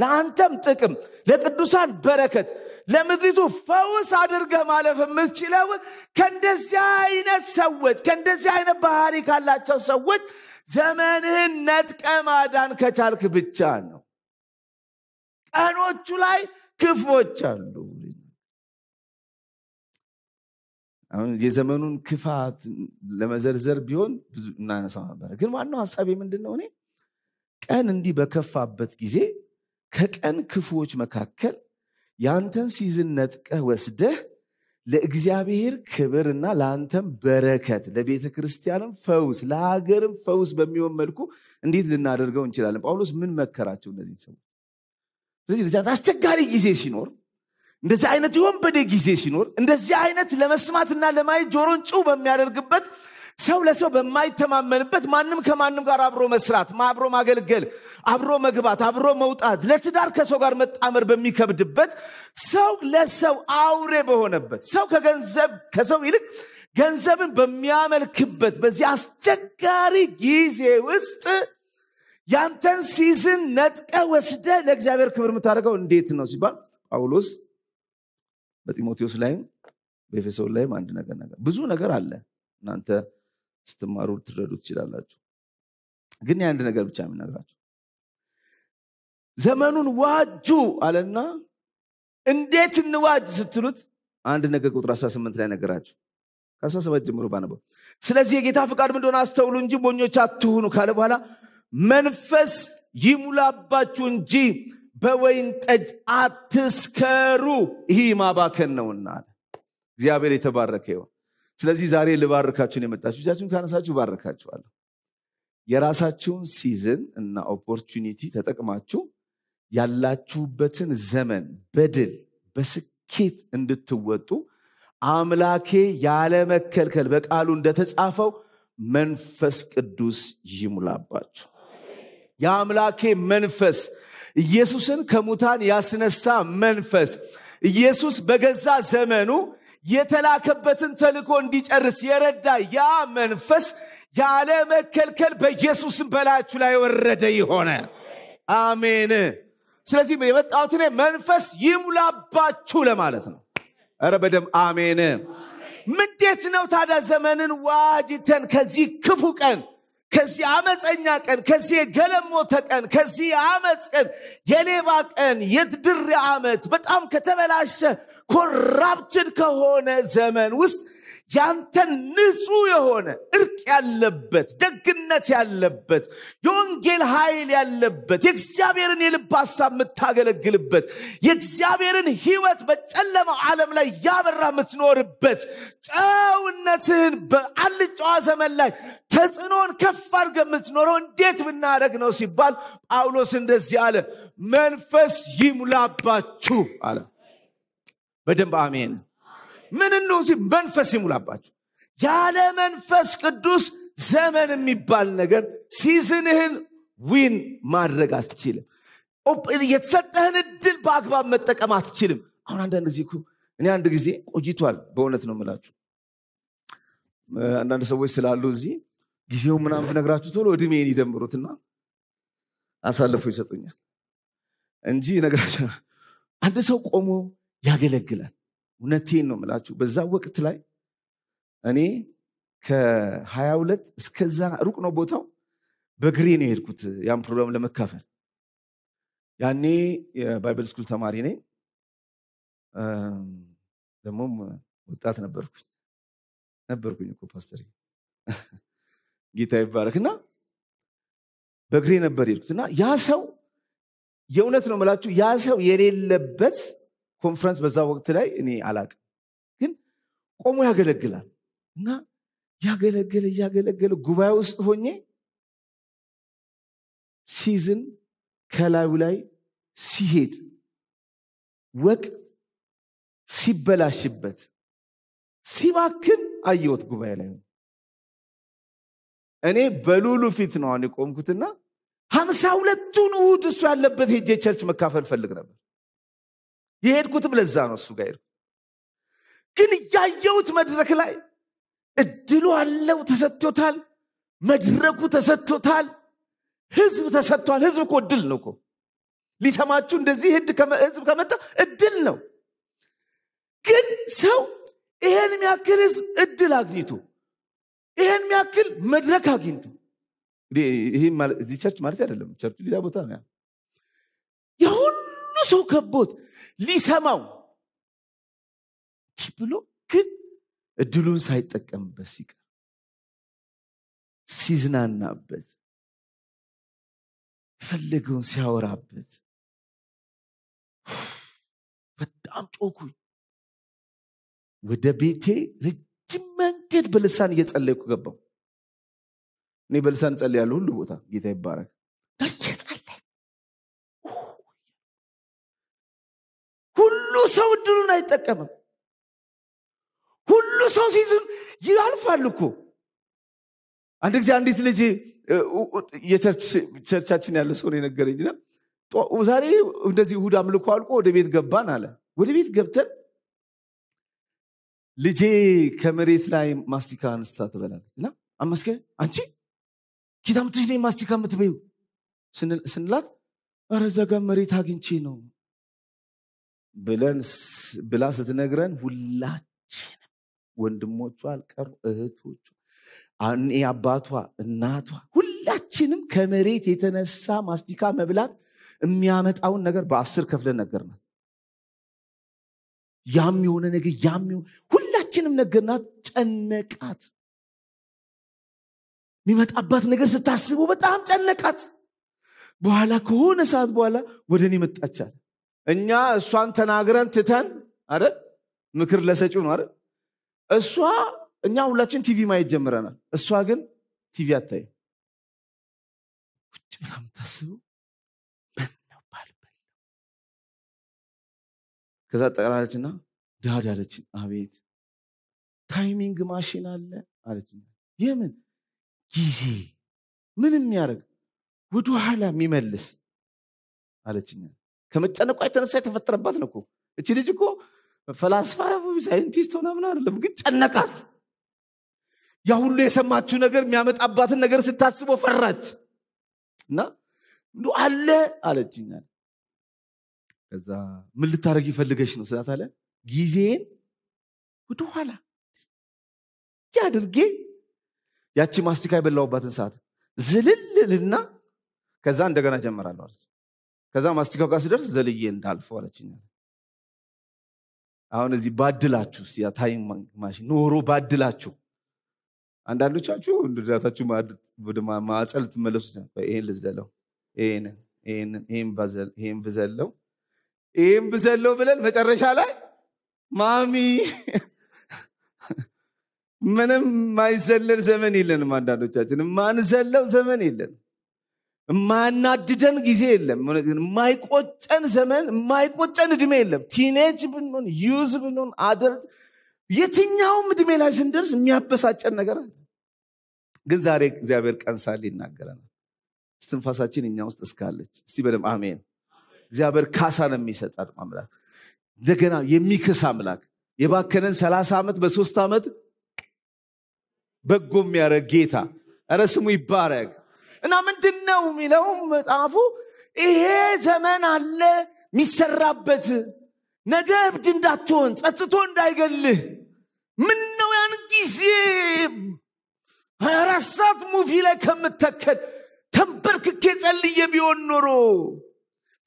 ለአንተም ጥቅም ለቅዱሳን በረከት ለምድሪቱ ፈውስ አድርገህ ማለፍ የምትችለው ከእንደዚህ አይነት ሰዎች ከእንደዚህ አይነት ባህሪ ካላቸው ሰዎች ዘመንህን ነጥቀ ማዳን ከቻልክ ብቻ ነው ቀኖቹ ላይ ክፎች አሉ አሁን የዘመኑን ክፋት ለመዘርዘር ቢሆን ብዙ እናነሳው ነበረ ግን ዋናው ሀሳቤ ምንድን ነው እኔ ቀን እንዲህ በከፋበት ጊዜ ከቀን ክፉዎች መካከል ያንተን ሲዝን ነጥቀህ ወስደህ ለእግዚአብሔር እና ለአንተም በረከት ለቤተ ክርስቲያንም ፈውስ ለሀገርም ፈውስ በሚሆን መልኩ እንዴት ልናደርገው እንችላለን? ጳውሎስ ምን መከራቸው እነዚህ ሰዎች? ስለዚህ አስቸጋሪ ጊዜ ሲኖር እንደዚህ አይነት የወንበደ ጊዜ ሲኖር እንደዚህ አይነት ለመስማትና ለማየት ጆሮን ጭው በሚያደርግበት ሰው ለሰው በማይተማመንበት ማንም ከማንም ጋር አብሮ መስራት፣ አብሮ ማገልገል፣ አብሮ መግባት፣ አብሮ መውጣት፣ ለትዳር ከሰው ጋር መጣመር በሚከብድበት ሰው ለሰው አውሬ በሆነበት ሰው ከገንዘብ ከሰው ይልቅ ገንዘብን በሚያመልክበት በዚህ አስቸጋሪ ጊዜ ውስጥ ያንተን ሲዝን ነጥቀ ወስደ ለእግዚአብሔር ክብር የምታደርገው እንዴት ነው ሲባል ጳውሎስ በጢሞቴዎስ ላይም በኤፌሶን ላይም አንድ ነገር ነገር ብዙ ነገር አለ እናንተ ስትማሩ ልትረዱ ትችላላችሁ ግን የአንድ ነገር ብቻ የምነግራችሁ ዘመኑን ዋጁ አለና እንዴት እንዋጅ ስትሉት አንድ ነገር ቁጥር 18 ላይ ነገራችሁ ከ17 ጀምሮ ባነበው ስለዚህ የጌታ ፍቃድ ምንደሆነ አስተውሉ እንጂ ሞኞች አትሁኑ ካለ በኋላ መንፈስ ይሙላባችሁ እንጂ በወይን ጠጅ አትስከሩ ይህ ማባከን ነውና እግዚአብሔር የተባረከ ይሆን ስለዚህ ዛሬ ልባርካችሁን የመጣችሁ እጃችሁን ካነሳችሁ ባርካችኋለሁ የራሳችሁን ሲዝን እና ኦፖርቹኒቲ ተጠቅማችሁ ያላችሁበትን ዘመን በድል በስኬት እንድትወጡ አምላኬ ያለመከልከል በቃሉ እንደተጻፈው መንፈስ ቅዱስ ይሙላባችሁ የአምላኬ መንፈስ ኢየሱስን ከሙታን ያስነሳ መንፈስ ኢየሱስ በገዛ ዘመኑ የተላከበትን ተልኮ እንዲጨርስ የረዳ ያ መንፈስ ያለ መከልከል በኢየሱስም በላችሁ ላይ ወረደ ይሆነ አሜን ስለዚህ የመጣሁት እኔ መንፈስ ይሙላባችሁ ለማለት ነው ረ በደም አሜን ምንዴት ነው ታዲያ ዘመንን ዋጅተን ከዚህ ክፉ ቀን ከዚህ አመፀኛ ቀን ከዚህ የገለሞተ ቀን ከዚህ የአመፅ ቀን የሌባ ቀን የድር ዓመት በጣም ከተበላሸ ኮራፕትድ ከሆነ ዘመን ውስጥ ያንተን ንጹህ የሆነ እርቅ ያለበት ደግነት ያለበት የወንጌል ኃይል ያለበት የእግዚአብሔርን የልብ ሀሳብ የምታገለግልበት የእግዚአብሔርን ህይወት በጨለማው ዓለም ላይ ያበራ የምትኖርበት ጨውነትህን በአልጫዋ ዘመን ላይ ተጽዕኖን ከፍ አድርገ የምትኖረው እንዴት ብናደረግ ነው ሲባል ጳውሎስ እንደዚህ አለ መንፈስ ይሙላባችሁ አለ በደንብ አሜን ምን እንሁን መንፈስ ይሙላባችሁ ያለ መንፈስ ቅዱስ ዘመን የሚባል ነገር ሲዝንህን ዊን ማድረግ አትችልም የተሰጠህን እድል በአግባብ መጠቀም አትችልም አሁን አንዳንድ ጊዜ እኔ አንድ ጊዜ ቆጅቷል በእውነት ነው ምላችሁ አንዳንድ ሰዎች ስላሉ እዚህ ጊዜው ምናም ብነግራችሁ ቶሎ እድሜን ይደምሩትና አሳልፎ ይሰጡኛል እንጂ ነግራቸ አንድ ሰው ቆሞ ያገለግላል እውነቴን ነው ምላችሁ በዛ ወቅት ላይ እኔ ከሀያ ሁለት እስከዛ ሩቅ ነው ቦታው በግሬ ነው የሄድኩት ያን ፕሮግራም ለመካፈል ያኔ የባይብል ስኩል ተማሪ ነኝ ደግሞም ወጣት ነበርኩኝ ነበርኩኝ እኮ ፓስተር [laughs] ጌታ ይባረክ እና በእግሬ ነበር የሄድኩት እና ያ ሰው የእውነት ነው ምላችሁ ያ ሰው የሌለበት ኮንፈረንስ በዛ ወቅት ላይ እኔ አላቅም ግን ቆሞ ያገለግላል እና ያገለገለ እያገለገለ ጉባኤ ውስጥ ሆኜ ሲዝን ከላዩ ላይ ሲሄድ ወቅት ሲበላሽበት ሲባክን አየወት ጉባኤ ላይ እኔ በሉሉ ፊት ነው አሁን የቆምኩትና ሀምሳ ሁለቱን ውድ እሱ ያለበት ሄጄ ቸርች መካፈል ፈልግ ነበር የሄድኩትም ለዛ ነው እሱ ጋር ግን እያየውት መድረክ ላይ እድሉ አለው ተሰጥቶታል መድረኩ ተሰጥቶታል ህዝብ ተሰጥቷል ህዝብ እኮ እድል ነው እኮ ሊሰማችሁ እንደዚህ ህዝብ ከመጣ እድል ነው ግን ሰው ይሄን የሚያክል ህዝብ እድል አግኝቱ ይሄን የሚያክል መድረክ አግኝቱ እዚህ ቸርች ማለት አይደለም ቸርች ሌላ ቦታ ነው የሁሉ ሰው ከቦት ሊሰማው ብሎ ግን እድሉን ሳይጠቀምበት ሲቀር ሲዝናናበት የፈለገውን ሲያወራበት በጣም ጮኩኝ ወደ ቤቴ ረጅም መንገድ በልሳን እየጸለይኩ ገባው እኔ በልሳን ጸል ያለ ሁሉ ቦታ ጌታ ይባረክ እድሉን አይጠቀምም ሁሉ ሰው ሲዝም ይላልፋል እኮ አንድ ጊዜ አንዲት ልጅ የቸርቻችን ያለ ሰው የነገረኝ ዛሬ እንደዚህ ሁድ አምልኮ አልቆ ወደ ቤት ገባን አለ ወደ ቤት ገብተን ልጄ ከመሬት ላይ ማስቲካ አንስታ ትበላለች እና አመስገ አንቺ ጌታ ማስቲካ የምትበዩ ስንላት ረዘጋ መሬት አግኝቼ ነው ብለን ብላ ስትነግረን ሁላችንም ወንድሞቿ አልቀሩ እህቶቹ እኔ አባቷ፣ እናቷ ሁላችንም ከመሬት የተነሳ ማስቲካ መብላት የሚያመጣውን ነገር በአስር ከፍለን ነገርናት። ያም የሆነ ነገር ያም ሁላችንም ነገርናት። ጨነቃት። የሚመጣባት ነገር ስታስቡ በጣም ጨነቃት። በኋላ ከሆነ ሰዓት በኋላ ወደ እኔ መጣቻል። እኛ እሷን ተናግረን ትተን አይደል ምክር ለሰጪው ነው አይደል እሷ እኛ ሁላችን ቲቪ ማየት ጀምረናል እሷ ግን ቲቪ አታይም ውጭ በጣም ታስቡ ከዛ ጠቅላለችና ዳድ አለች አቤት ታይሚንግ ማሽን አለ አለች የምን ጊዜ ምን የሚያደርግ ወደኋላ የሚመልስ አለችኛ ከመጨነቋ የተነሳ የተፈጠረባት ነው እቺ ልጅ እኮ ፈላስፋ ሳይንቲስት ሆና ምን አይደለም ግን ጨነቃት ያ ሁሉ የሰማችው ነገር የሚያመጣባትን ነገር ስታስቦ ፈራች እና እንዱ አለ አለችኛል ከዛ ምን ልታደረግ ይፈልገች ነው ስላት አለ ጊዜን ወደኋላ እጅ አድርጌ ያቺ ማስቲካ የበላውባትን ሰዓት ዝልልልና ከዛ እንደገና ጀመራለሁ አለች ከዛ ማስቲካው ጋር ስደርስ ዘልዬ እንዳልፈው አለችኝ አሁን እዚህ ባድላችሁ ታይም ማሽን ኖሮ ባድላችሁ አንዳንዶቻችሁ እንድዳታችሁ ወደ ትመለሱ ይሄን ልዝደለው ይሄን ብዘለው ይሄን ብዘለው ብለን መጨረሻ ላይ ማሚ ምንም ማይዘለል ዘመን የለንም አንዳንዶቻችን ማንዘለው ዘመን የለንም የማያናድደን ጊዜ የለም የማይቆጨን ዘመን የማይቆጨን እድሜ የለም ቲኔጅ ብንሆን ዩዝ ብንሆን አደር የትኛውም እድሜ ላይ ስንደርስ የሚያበሳጨን ነገር አለ ግን ዛሬ እግዚአብሔር ቀን ሳል ይናገረናል እስትንፋሳችን እኛ ውስጥ እስካለች እስቲ በደም አሜን እግዚአብሔር ካሳን የሚሰጠን አምላክ እንደገና የሚክስ አምላክ የባከነን ሰላሳ ዓመት በሶስት ዓመት በጎ የሚያደረግ ጌታ ረስሙ ስሙ ይባረግ እና ምንድን ነው የሚለው መጽሐፉ ይሄ ዘመን አለ የሚሰራበት ነገ እብድ እንዳትሆን ጸጽቶ እንዳይገልህ ምን ነው ያን ጊዜ ሀያ አራት ሰዓት ሙቪ ላይ ከምተከል ተንበርክኬ ጸልዬ ቢሆን ኖሮ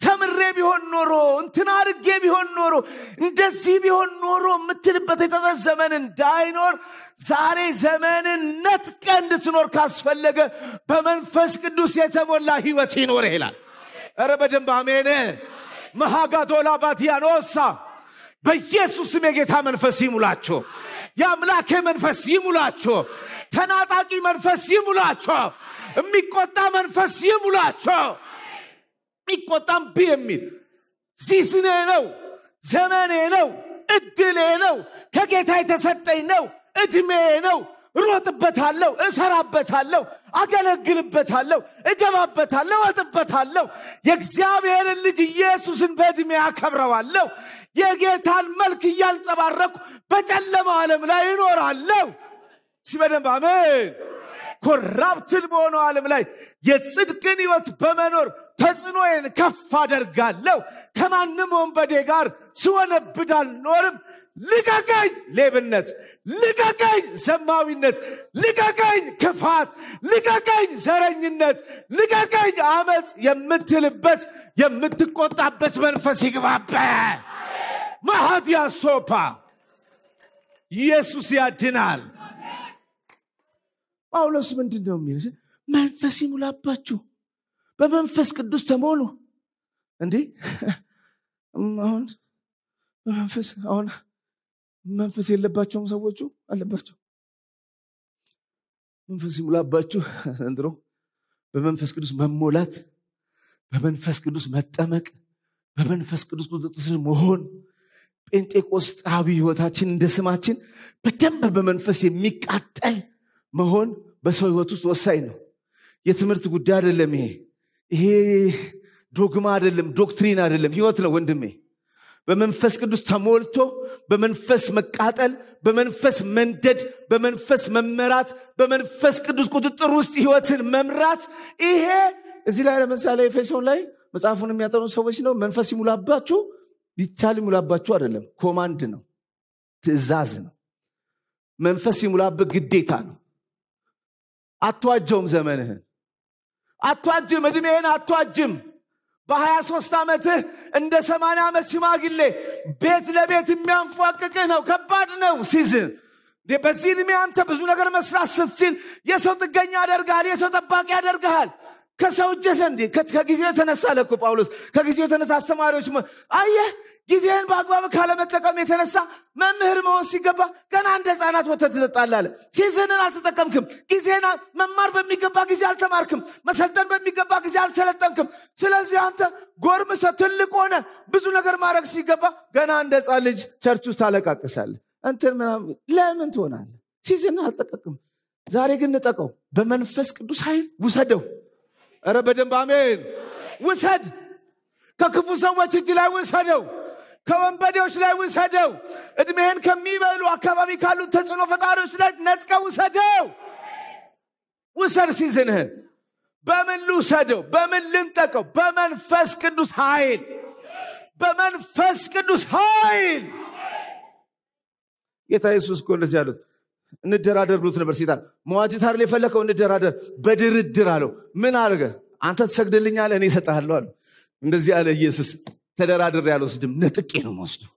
ተምሬ ቢሆን ኖሮ እንትን አድርጌ ቢሆን ኖሮ እንደዚህ ቢሆን ኖሮ የምትልበት የጠጠት ዘመን እንዳይኖር ዛሬ ዘመንን ነጥቀ እንድትኖር ካስፈለገ በመንፈስ ቅዱስ የተሞላ ህይወት ይኖር ይላል ረ በደንብ አሜን መሃጋዶላ ባቲያኖሳ በኢየሱስም የጌታ መንፈስ ይሙላቸው የአምላኬ መንፈስ ይሙላቸው ተናጣቂ መንፈስ ይሙላቸው የሚቆጣ መንፈስ ይሙላቸው የሚቆጣም ብ የሚል ዚስኔ ነው፣ ዘመኔ ነው፣ እድሌ ነው፣ ከጌታ የተሰጠኝ ነው፣ እድሜ ነው፣ ሮጥበታለሁ እሰራበታለሁ፣ አገለግልበታለሁ፣ እገባበታለሁ፣ እወጥበታለሁ። የእግዚአብሔርን ልጅ ኢየሱስን በዕድሜ አከብረዋለሁ። የጌታን መልክ እያንጸባረኩ በጨለማ ዓለም ላይ ይኖራለሁ ሲበደንብ አሜን። ኮራፕትን በሆነው ዓለም ላይ የጽድቅን ህይወት በመኖር ተጽዕኖዬን ከፍ አደርጋለሁ። ከማንም ወንበዴ ጋር ስወነብድ አልኖርም። ልቀቀኝ ሌብነት፣ ልቀቀኝ ዘማዊነት፣ ልቀቀኝ ክፋት፣ ልቀቀኝ ዘረኝነት፣ ልቀቀኝ አመፅ የምትልበት የምትቆጣበት መንፈስ ይግባበ ማሃት ሶፓ ኢየሱስ ያድናል። ጳውሎስ ምንድን ነው የሚል መንፈስ ይሙላባችሁ በመንፈስ ቅዱስ ተሞሉ እንዴ አሁን በመንፈስ አሁን መንፈስ የለባቸውም ሰዎቹ አለባቸው መንፈስ ይሙላባችሁ እንድሮ በመንፈስ ቅዱስ መሞላት በመንፈስ ቅዱስ መጠመቅ በመንፈስ ቅዱስ ቁጥጥር መሆን ጴንጤቆስጣዊ ህይወታችን እንደ ስማችን በደንብ በመንፈስ የሚቃጠል መሆን በሰው ህይወት ውስጥ ወሳኝ ነው የትምህርት ጉዳይ አይደለም ይሄ ይሄ ዶግማ አይደለም ዶክትሪን አይደለም ህይወት ነው ወንድሜ በመንፈስ ቅዱስ ተሞልቶ በመንፈስ መቃጠል በመንፈስ መንደድ በመንፈስ መመራት በመንፈስ ቅዱስ ቁጥጥር ውስጥ ህይወትን መምራት ይሄ እዚህ ላይ ለምሳሌ ኤፌሶን ላይ መጽሐፉን የሚያጠኑ ሰዎች ነው መንፈስ ይሙላባችሁ ቢቻል ይሙላባችሁ አይደለም ኮማንድ ነው ትእዛዝ ነው መንፈስ ይሙላብህ ግዴታ ነው አትዋጀውም ዘመንህን አትዋጅም እድሜህን አትዋጅም በ23 ዓመትህ እንደ 8 ዓመት ሽማግሌ ቤት ለቤት የሚያንፏቅቅህ ነው ከባድ ነው ሲዝን በዚህ እድሜ አንተ ብዙ ነገር መስራት ስትችል የሰው ጥገኛ ያደርግሃል የሰው ጠባቂ ያደርግሃል ከሰው እጀሰ ዘንድ ከጊዜው የተነሳ ለኩ ጳውሎስ ከጊዜው የተነሳ አስተማሪዎች አየ ጊዜህን በአግባብ ካለመጠቀም የተነሳ መምህር መሆን ሲገባ ገና እንደ ህፃናት ወተት ትጠጣላለ ሲዝንን አልተጠቀምክም ጊዜን መማር በሚገባ ጊዜ አልተማርክም መሰልጠን በሚገባ ጊዜ አልሰለጠንክም ስለዚህ አንተ ጎርምሰ ትልቅ ሆነ ብዙ ነገር ማድረግ ሲገባ ገና እንደ ህፃን ልጅ ቸርች ውስጥ ታለቃቅሳለ እንትን ለምን ትሆናለ ሲዝንን አልጠቀቅም ዛሬ ግን ንጠቀው በመንፈስ ቅዱስ ኃይል ውሰደው እረ በደንብ አሜን። ውሰድ፣ ከክፉ ሰዎች እጅ ላይ ውሰደው። ከወንበዴዎች ላይ ውሰደው። እድሜህን ከሚበሉ አካባቢ ካሉ ተጽዕኖ ፈጣሪዎች ላይ ነጥቀ ውሰደው። ውሰድ ሲዝንህን በምን ልውሰደው? በምን ልንጠቀው? በመንፈስ ቅዱስ ኃይል፣ በመንፈስ ቅዱስ ኃይል ጌታ ኢየሱስ እኮ እንደዚህ አሉት። እንደራደር ብሎት ነበር ሴጣን መዋጅት አይደል የፈለከው እንደራደር በድርድር አለው ምን አድርገ አንተ ትሰግድልኛል እኔ እሰጥሃለሁ አለ እንደዚህ አለ ኢየሱስ ተደራድር ያልወስድም ነጥቄ ነው መወስደው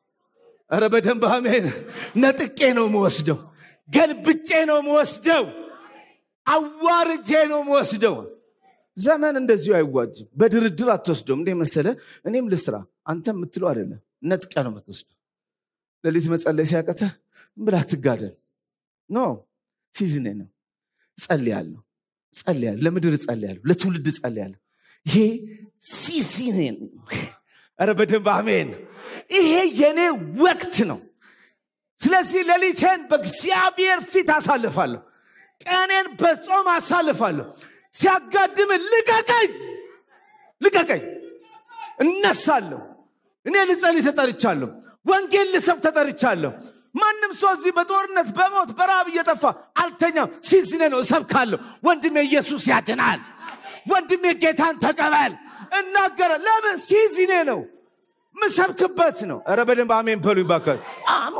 ረ በደንብ አሜን ነጥቄ ነው መወስደው ገልብጬ ነው መወስደው አዋርጄ ነው መወስደው ዘመን እንደዚሁ አይዋጅም በድርድር አትወስደውም እንዴ መሰለ እኔም ልስራ አንተ የምትለው አይደለም ነጥቀ ነው የምትወስደው ሌሊት መጸለይ ሲያቀተ ብላ ትጋደል ኖ ሲዝኔ ነው ጸልያለሁ ጸልያለሁ ለምድር ጸልያለሁ ለትውልድ ጸልያለሁ ይሄ ሲዝኔ ነው ረ በደንብ አሜን ይሄ የኔ ወቅት ነው ስለዚህ ሌሊቴን በእግዚአብሔር ፊት አሳልፋለሁ ቀኔን በጾም አሳልፋለሁ ሲያጋድም ልቀቀኝ ልቀቀኝ እነሳለሁ እኔ ልጸልይ ተጠርቻለሁ ወንጌል ልሰብ ተጠርቻለሁ ማንም ሰው እዚህ በጦርነት በሞት በራብ እየጠፋ አልተኛም ሲዝኔ ሲኔ ነው እሰብካለሁ። ወንድሜ ኢየሱስ ያድናል። ወንድሜ ጌታን ተቀበል እናገረ ለምን ሲዝኔ ነው ምሰብክበት ነው። ኧረ በደንብ አሜን በሉ ይባካል። አሞ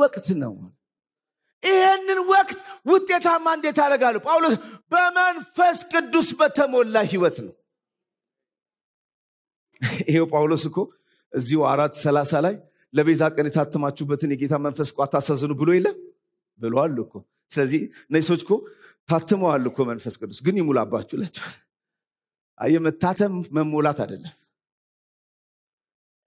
ወቅት ነው። ይህንን ወቅት ውጤታማ እንዴት አደርጋለሁ? ጳውሎስ በመንፈስ ቅዱስ በተሞላ ህይወት ነው። ይሄው ጳውሎስ እኮ እዚሁ አራት ሰላሳ ላይ ለቤዛ ቀን የታተማችሁበትን የጌታ መንፈስ እኮ አታሳዝኑ ብሎ የለም ብለዋል እኮ ስለዚህ እነዚህ ሰዎች እኮ ታትመዋል እኮ መንፈስ ቅዱስ ግን ይሙላባችሁ ላቸዋል የመታተም መሞላት አይደለም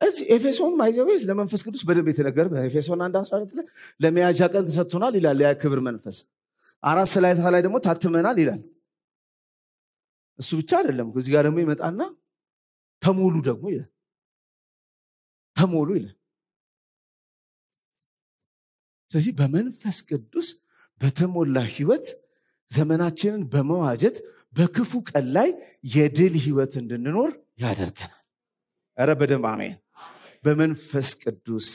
እዚህ ኤፌሶን ማይዘዌስ ለመንፈስ ቅዱስ በደንብ የተነገር ኤፌሶን አንድ አስራ ላይ ለመያዣ ቀን ተሰጥቶናል ይላል ያ ክብር መንፈስ አራት ሰላሳ ላይ ደግሞ ታትመናል ይላል እሱ ብቻ አይደለም እዚህ ጋር ደግሞ ይመጣና ተሞሉ ደግሞ ይላል ተሞሉ ይላል ስለዚህ በመንፈስ ቅዱስ በተሞላ ህይወት ዘመናችንን በመዋጀት በክፉ ቀን ላይ የድል ህይወት እንድንኖር ያደርገናል ረ በደንብ አሜን በመንፈስ ቅዱስ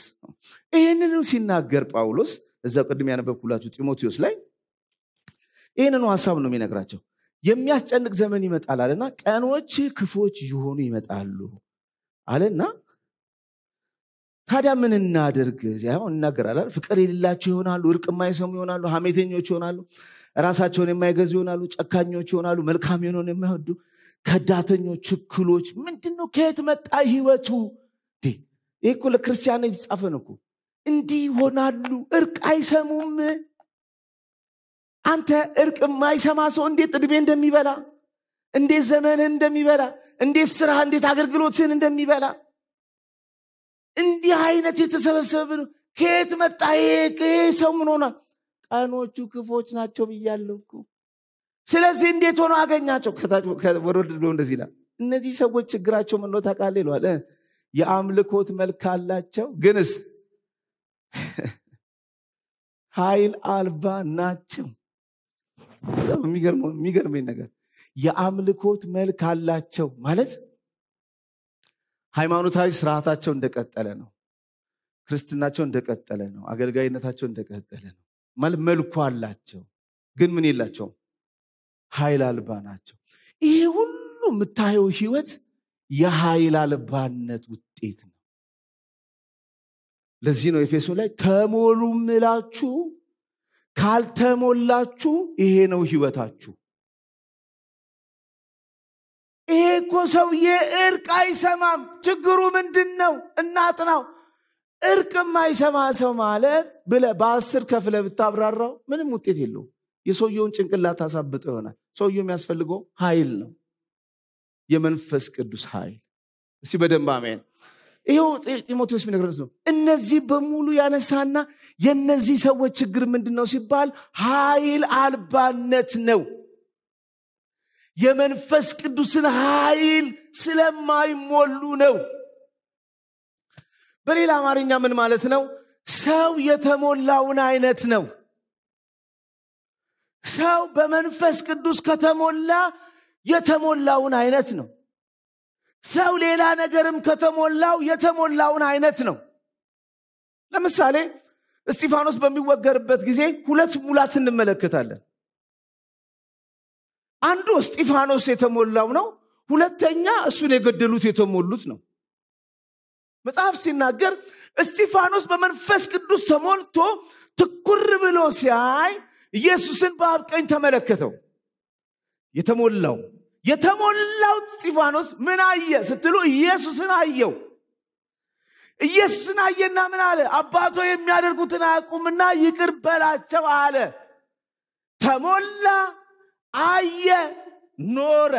ይህንኑ ሲናገር ጳውሎስ እዛው ቅድም ያነበብኩላችሁ ጢሞቴዎስ ላይ ይህንኑ ሀሳብ ነው የሚነግራቸው የሚያስጨንቅ ዘመን ይመጣል አለና ቀኖች ክፎች የሆኑ ይመጣሉ አለና ታዲያ ምን እናድርግ? ያው እናገራላል። ፍቅር የሌላቸው ይሆናሉ፣ እርቅ የማይሰሙ ይሆናሉ፣ ሀሜተኞች ይሆናሉ፣ ራሳቸውን የማይገዙ ይሆናሉ፣ ጨካኞች ይሆናሉ፣ መልካም የሆነውን የማይወዱ ከዳተኞች፣ ችኩሎች። ምንድነው? ከየት መጣ ህይወቱ? ይህ እኮ ለክርስቲያን የተጻፈ ነው እኮ። እንዲህ ይሆናሉ፣ እርቅ አይሰሙም። አንተ እርቅ የማይሰማ ሰው እንዴት እድሜ እንደሚበላ፣ እንዴት ዘመንህን እንደሚበላ፣ እንዴት ስራህ፣ እንዴት አገልግሎትህን እንደሚበላ እንዲህ አይነት የተሰበሰበብን ከየት መጣ ይሄ ሰው ምን ሆኗል ቀኖቹ ክፎች ናቸው ብያለሁ ስለዚህ እንዴት ሆኖ አገኛቸው ወደ እንደዚህ ይላል እነዚህ ሰዎች ችግራቸው ምን ታውቃለህ ይለዋል የአምልኮት መልክ አላቸው ግንስ [laughs] ኃይል አልባ ናቸው የሚገርመኝ ነገር የአምልኮት መልክ አላቸው ማለት ሃይማኖታዊ ስርዓታቸው እንደቀጠለ ነው ክርስትናቸው እንደቀጠለ ነው አገልጋይነታቸው እንደቀጠለ ነው ማለት መልኩ አላቸው ግን ምን የላቸውም ኃይል አልባ ናቸው ይሄ ሁሉ የምታየው ህይወት የኃይል አልባነት ውጤት ነው ለዚህ ነው ኤፌሶ ላይ ተሞሉ ምላችሁ ካልተሞላችሁ ይሄ ነው ህይወታችሁ ይሄ እኮ ሰውዬ እርቅ አይሰማም። ችግሩ ምንድን ነው? እናጥናው። እርቅ የማይሰማ ሰው ማለት ብለ በአስር ከፍለ ብታብራራው ምንም ውጤት የለውም። የሰውየውን ጭንቅላት ታሳብጠው ይሆናል። ሰውየው የሚያስፈልገው ኃይል ነው፣ የመንፈስ ቅዱስ ኃይል። እስቲ በደንብ አሜን። ይኸው ጢሞቴዎስ የሚነግረን ነው። እነዚህ በሙሉ ያነሳና የነዚህ ሰዎች ችግር ምንድን ነው ሲባል ኃይል አልባነት ነው። የመንፈስ ቅዱስን ኃይል ስለማይሞሉ ነው በሌላ አማርኛ ምን ማለት ነው ሰው የተሞላውን አይነት ነው ሰው በመንፈስ ቅዱስ ከተሞላ የተሞላውን አይነት ነው ሰው ሌላ ነገርም ከተሞላው የተሞላውን አይነት ነው ለምሳሌ እስጢፋኖስ በሚወገርበት ጊዜ ሁለት ሙላት እንመለከታለን አንዱ እስጢፋኖስ የተሞላው ነው ሁለተኛ እሱን የገደሉት የተሞሉት ነው መጽሐፍ ሲናገር እስጢፋኖስ በመንፈስ ቅዱስ ተሞልቶ ትኩር ብሎ ሲያይ ኢየሱስን በአብ ቀኝ ተመለከተው የተሞላው የተሞላው እስጢፋኖስ ምን አየ ስትሉ ኢየሱስን አየው ኢየሱስን አየና ምን አለ አባቶ የሚያደርጉትን አያውቁምና ይቅር በላቸው አለ ተሞላ አየ፣ ኖረ።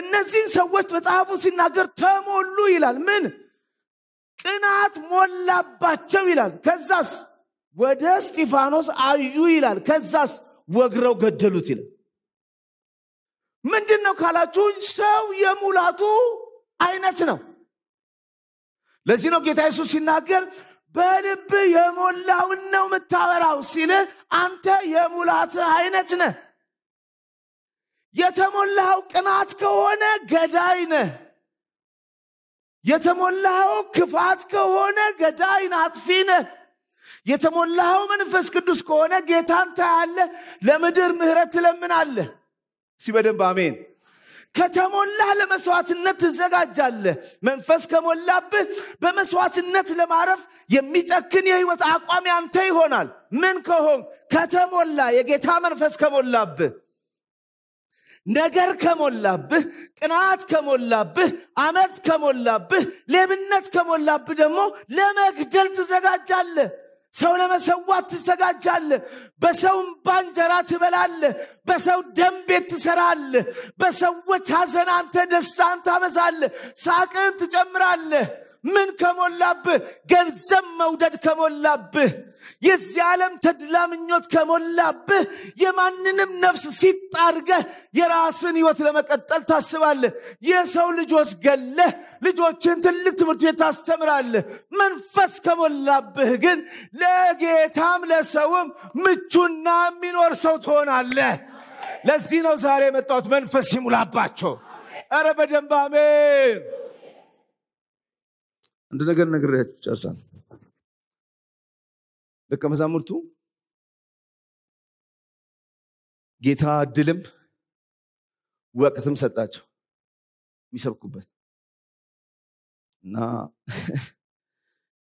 እነዚህን ሰዎች መጽሐፉ ሲናገር ተሞሉ ይላል። ምን ቅናት ሞላባቸው ይላል። ከዛስ ወደ እስጢፋኖስ አዩ ይላል። ከዛስ ወግረው ገደሉት ይላል። ምንድን ነው ካላችሁ ሰው የሙላቱ አይነት ነው። ለዚህ ነው ጌታ የሱስ ሲናገር በልብ የሞላውን ነው የምታወራው ሲል አንተ የሙላት አይነት ነህ። የተሞላኸው ቅናት ከሆነ ገዳይ ነህ። የተሞላኸው ክፋት ከሆነ ገዳይ ነህ፣ አጥፊ ነህ። የተሞላኸው መንፈስ ቅዱስ ከሆነ ጌታን ታያለህ፣ ለምድር ምህረት ትለምናለህ። እስቲ በደንብ አሜን። ከተሞላህ ለመስዋዕትነት ትዘጋጃለህ። መንፈስ ከሞላብህ በመስዋዕትነት ለማረፍ የሚጨክን የህይወት አቋም ያንተ ይሆናል። ምን ከሆን ከተሞላ የጌታ መንፈስ ከሞላብህ ነገር ከሞላብህ፣ ቅናት ከሞላብህ፣ አመፅ ከሞላብህ፣ ሌብነት ከሞላብህ ደግሞ ለመግደል ትዘጋጃለህ። ሰው ለመሰዋት ትዘጋጃል በሰው ባንጀራ ትበላል በሰው ደም ቤት ትሰራል በሰዎች ሐዘን አንተ ደስታን ታበዛል ሳቅን ትጨምራለህ ምን ከሞላብህ? ገንዘብ መውደድ ከሞላብህ፣ የዚህ ዓለም ተድላ ምኞት ከሞላብህ፣ የማንንም ነፍስ ሲጣርገህ የራስን ህይወት ለመቀጠል ታስባለህ። የሰው ልጆች ገለህ ልጆችን ትልቅ ትምህርት ቤት ታስተምራለህ። መንፈስ ከሞላብህ ግን ለጌታም ለሰውም ምቹና የሚኖር ሰው ትሆናለህ። ለዚህ ነው ዛሬ የመጣሁት መንፈስ ይሙላባቸው። ኧረ በደንብ አሜን። አንድ ነገር ነገር ጨርሳለሁ። ደቀ መዛሙርቱ ጌታ እድልም ወቅትም ሰጣቸው የሚሰብኩበት እና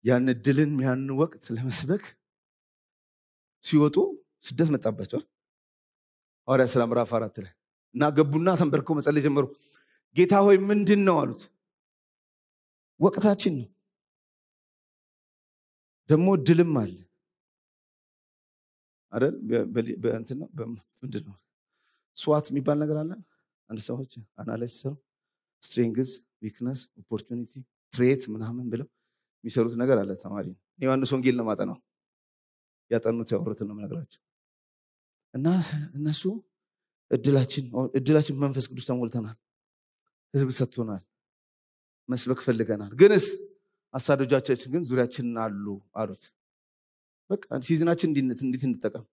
ያን እድልን ያን ወቅት ለመስበክ ሲወጡ ስደት መጣባቸዋል። ሐዋርያ ስራ ምዕራፍ አራት ላይ እና ገቡና ተንበርከው መጸለይ ጀመሩ። ጌታ ሆይ ምንድን ነው አሉት። ወቅታችን ነው ደግሞ ድልም አለ አይደል ነው ስዋት የሚባል ነገር አለ አንድ ሰዎች አናላይስ ሰው ስትሪንግዝ ዊክነስ ኦፖርቹኒቲ ትሬት ምናምን ብለው የሚሰሩት ነገር አለ ተማሪ ዮሐንስ ወንጌል ለማጠናው ያጠኑት ያወሩት ነው ምነግራቸው እና እነሱ እድላችን እድላችን መንፈስ ቅዱስ ተሞልተናል ህዝብ ሰጥቶናል መስበክ ፈልገናል ግንስ አሳደጃቻችን ግን ዙሪያችንን አሉ አሉት። በቃ ሲዝናችን እንዴት እንጠቀም?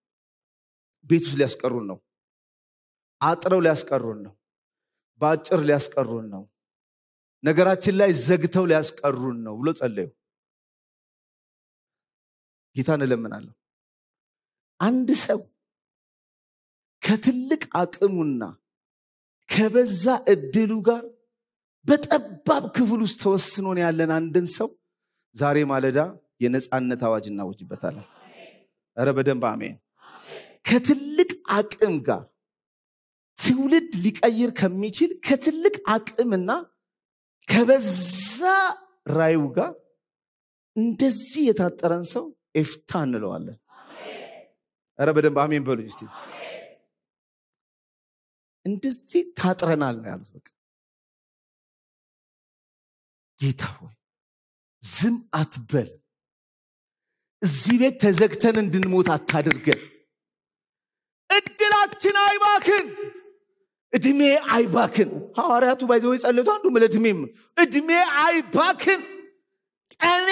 ቤት ውስጥ ሊያስቀሩን ነው። አጥረው ሊያስቀሩን ነው። በአጭር ሊያስቀሩን ነው። ነገራችን ላይ ዘግተው ሊያስቀሩን ነው ብሎ ጸለዩ። ጌታ እንለምናለሁ። አንድ ሰው ከትልቅ አቅሙና ከበዛ እድሉ ጋር በጠባብ ክፍል ውስጥ ተወስኖን ያለን አንድን ሰው ዛሬ ማለዳ የነፃነት አዋጅ እናወጅበታለን ረ በደንብ አሜን ከትልቅ አቅም ጋር ትውልድ ሊቀይር ከሚችል ከትልቅ አቅምና ከበዛ ራዩ ጋር እንደዚህ የታጠረን ሰው ኤፍታ እንለዋለን ረ በደንብ አሜን በሉ እንደዚህ ታጥረናል ነው ያሉት ጌታ ሆይ ዝም አትበል እዚህ ቤት ተዘግተን እንድንሞት አታድርገን እድላችን አይባክን እድሜ አይባክን ሐዋርያቱ ባይዘ ጸለቱ አንዱ ለእድሜም እድሜ አይባክን ቀኔ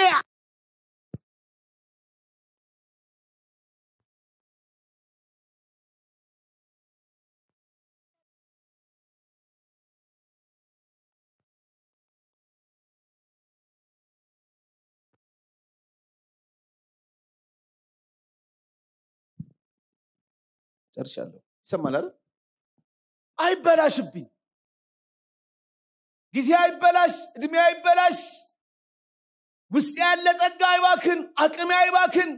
ጨርሻለሁ ይሰማል አይደል አይበላሽብኝ ጊዜ አይበላሽ እድሜ አይበላሽ ውስጥ ያለ ጸጋ አይባክን አቅሜ አይባክን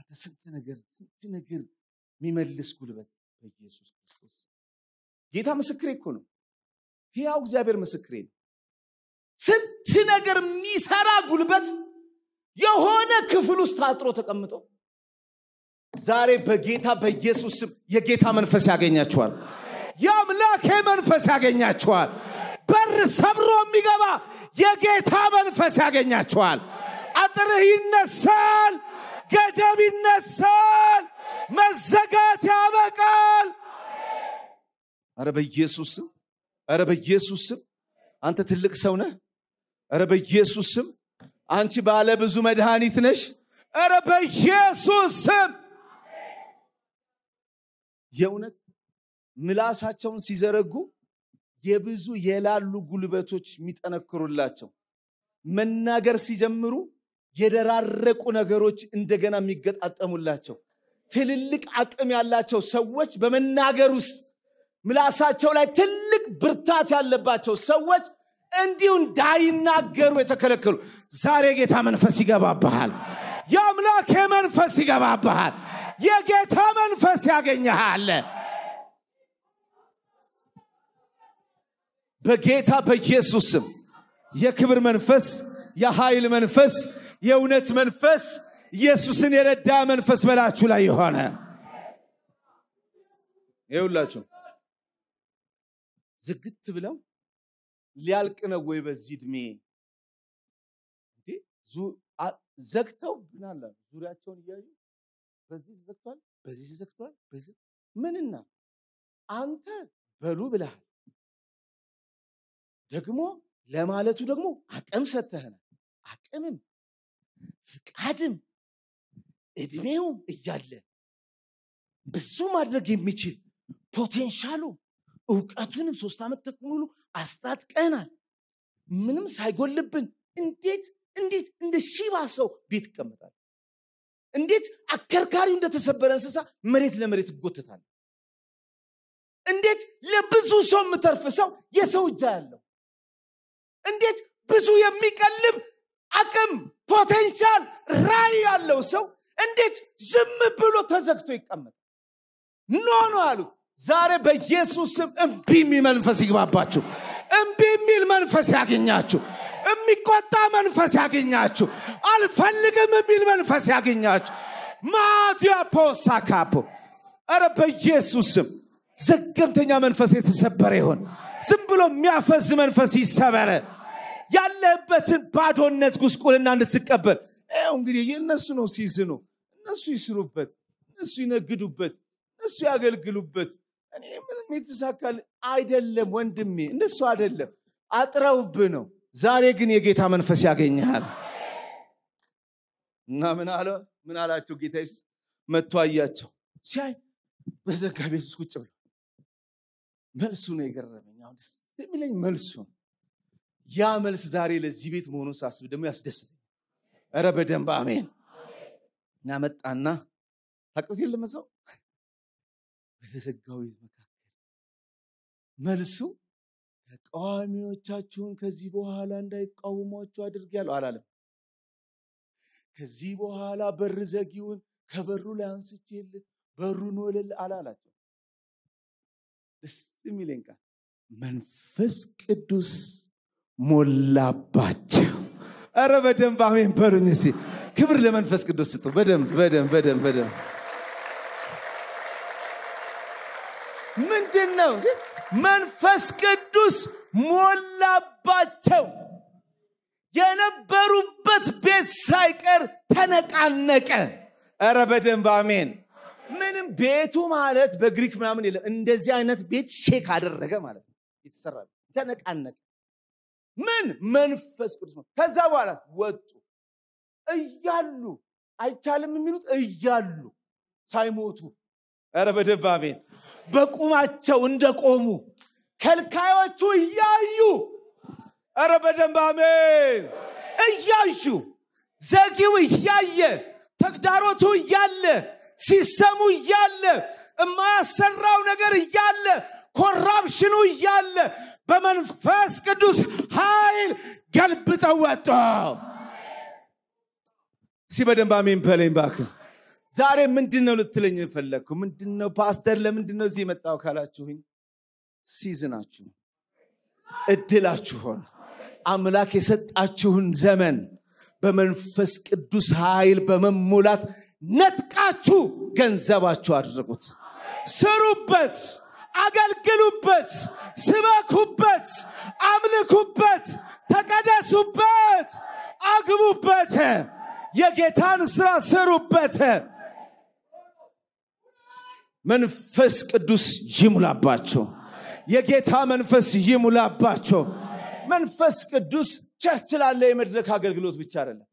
አንተ ስንት ነገር ስንት ነገር የሚመልስ ጉልበት በኢየሱስ ክርስቶስ ጌታ ምስክሬ እኮ ነው ሕያው እግዚአብሔር ምስክሬ ነው ስንት ነገር የሚሰራ ጉልበት የሆነ ክፍል ውስጥ ታጥሮ ተቀምጦ ዛሬ በጌታ በኢየሱስ ስም የጌታ መንፈስ ያገኛችኋል። የአምላኬ መንፈስ ያገኛችኋል። በር ሰብሮ የሚገባ የጌታ መንፈስ ያገኛችኋል። አጥርህ ይነሳል። ገደብ ይነሳል። መዘጋት ያበቃል። አረ በኢየሱስም ስም፣ አረ አንተ ትልቅ ሰው ነህ። አረ በኢየሱስም ስም አንቺ ባለ ብዙ መድኃኒት ነሽ። አረ በኢየሱስም ስም የእውነት ምላሳቸውን ሲዘረጉ የብዙ የላሉ ጉልበቶች የሚጠነክሩላቸው መናገር ሲጀምሩ የደራረቁ ነገሮች እንደገና የሚገጣጠሙላቸው ትልልቅ አቅም ያላቸው ሰዎች በመናገር ውስጥ ምላሳቸው ላይ ትልቅ ብርታት ያለባቸው ሰዎች እንዲሁ እንዳይናገሩ የተከለከሉ ዛሬ ጌታ መንፈስ ይገባብሃል። የአምላክ መንፈስ ይገባብሃል። የጌታ መንፈስ ያገኘሃል። በጌታ በኢየሱስ ስም የክብር መንፈስ፣ የኃይል መንፈስ፣ የእውነት መንፈስ፣ ኢየሱስን የረዳ መንፈስ በላችሁ ላይ የሆነ ይሁላችሁ። ዝግት ብለው ሊያልቅ ነው ወይ በዚህ ዕድሜ ዘግተው ብናለ ዙሪያቸውን እያዩ በዚህ ተዘግቷል፣ በዚህ ተዘግቷል። ምንና አንተ በሉ ብለሃል። ደግሞ ለማለቱ ደግሞ አቅም ሰተህናል። አቅምም ፍቃድም እድሜውም እያለ ብዙ ማድረግ የሚችል ፖቴንሻሉ እውቀቱንም ሶስት ዓመት ተኩል አስታጥቀናል። ምንም ሳይጎልብን እንዴት እንዴት እንደ ሺባ ሰው ቤት ይቀመጣል እንዴት አከርካሪው እንደተሰበረ እንስሳ መሬት ለመሬት ይጎትታል እንዴት ለብዙ ሰው የምተርፍ ሰው የሰው እጃ ያለው እንዴት ብዙ የሚቀልብ አቅም ፖቴንሻል ራይ ያለው ሰው እንዴት ዝም ብሎ ተዘግቶ ይቀመጣል ኖ ነው አሉት ዛሬ በኢየሱስ ስም እምቢ የሚል መንፈስ ይግባባችሁ እምቢ የሚል መንፈስ ያገኛችሁ የሚቆጣ መንፈስ ያገኛችሁ፣ አልፈልግም የሚል መንፈስ ያገኛችሁ። ማዲያፖሳካፖ ረ በኢየሱስም ዘገምተኛ መንፈስ የተሰበረ ይሆን። ዝም ብሎ የሚያፈዝ መንፈስ ይሰበረ። ያለበትን ባዶነት ጉስቁልና እንድትቀበል እንግዲህ የእነሱ ነው ሲዝኑ፣ እነሱ ይስሩበት፣ እነሱ ይነግዱበት፣ እነሱ ያገልግሉበት። እኔ ምንም የተሳካል አይደለም ወንድሜ፣ እነሱ አይደለም አጥረውብ ነው ዛሬ ግን የጌታ መንፈስ ያገኘሃል እና ምን አለ ምን አላቸው ጌታ ስ መጥቶ አያቸው ሲያይ በዘጋ ቤት ውስጥ ቁጭ ብሎ መልሱ ነው የገረመኝ አሁን ደስ የሚለኝ መልሱ ያ መልስ ዛሬ ለዚህ ቤት መሆኑን ሳስብ ደግሞ ያስደስተኝ ረ በደንብ አሜን እና መጣና ታቅበት የለመሰው በተዘጋው ቤት መካከል መልሱ ተቃዋሚዎቻችሁን ከዚህ በኋላ እንዳይቃወሟችሁ አድርግ ያለው አላለም። ከዚህ በኋላ በር ዘጊውን ከበሩ ላይ አንስቼል በሩን ወለል አላላቸው። ደስ የሚለኝ ቃል መንፈስ ቅዱስ ሞላባቸው። አረ በደንብ አሜን በሉኝ እስቲ። ክብር ለመንፈስ ቅዱስ ስጡ። በደንብ በደንብ በደንብ በደንብ ምንድን ነው መንፈስ ቅዱስ ሞላባቸው። የነበሩበት ቤት ሳይቀር ተነቃነቀ። እረ በደንብ አሜን። ምንም ቤቱ ማለት በግሪክ ምናምን የለም። እንደዚህ አይነት ቤት ሼክ አደረገ ማለት ነው። የተሰራ ተነቃነቀ። ምን መንፈስ ቅዱስ ነው። ከዛ በኋላ ወጡ እያሉ አይቻልም የሚሉት እያሉ ሳይሞቱ። ረ በደንብ አሜን። በቁማቸው እንደቆሙ ከልካዮቹ እያዩ ረ በደንብ አሜን እያዩ ዘጊው እያየ ተግዳሮቱ እያለ ሲስተሙ እያለ የማያሰራው ነገር እያለ ኮራፕሽኑ እያለ በመንፈስ ቅዱስ ኃይል ገልብጠው ወጡ። እስቲ በደንብ አሜን በለኝ ዛሬ ምንድን ነው ልትለኝ ፈለግኩ ምንድን ነው ፓስተር ለምንድን ነው እዚህ የመጣው ካላችሁኝ ሲዝናችሁ እድላችሁን አምላክ የሰጣችሁን ዘመን በመንፈስ ቅዱስ ኃይል በመሞላት ነጥቃችሁ ገንዘባችሁ አድርጉት ስሩበት አገልግሉበት ስበኩበት አምልኩበት ተቀደሱበት አግቡበት የጌታን ስራ ስሩበት መንፈስ ቅዱስ ይሙላባቸው የጌታ መንፈስ ይሙላባቸው መንፈስ ቅዱስ ቸርች ላለ የመድረክ አገልግሎት ብቻ አይደለም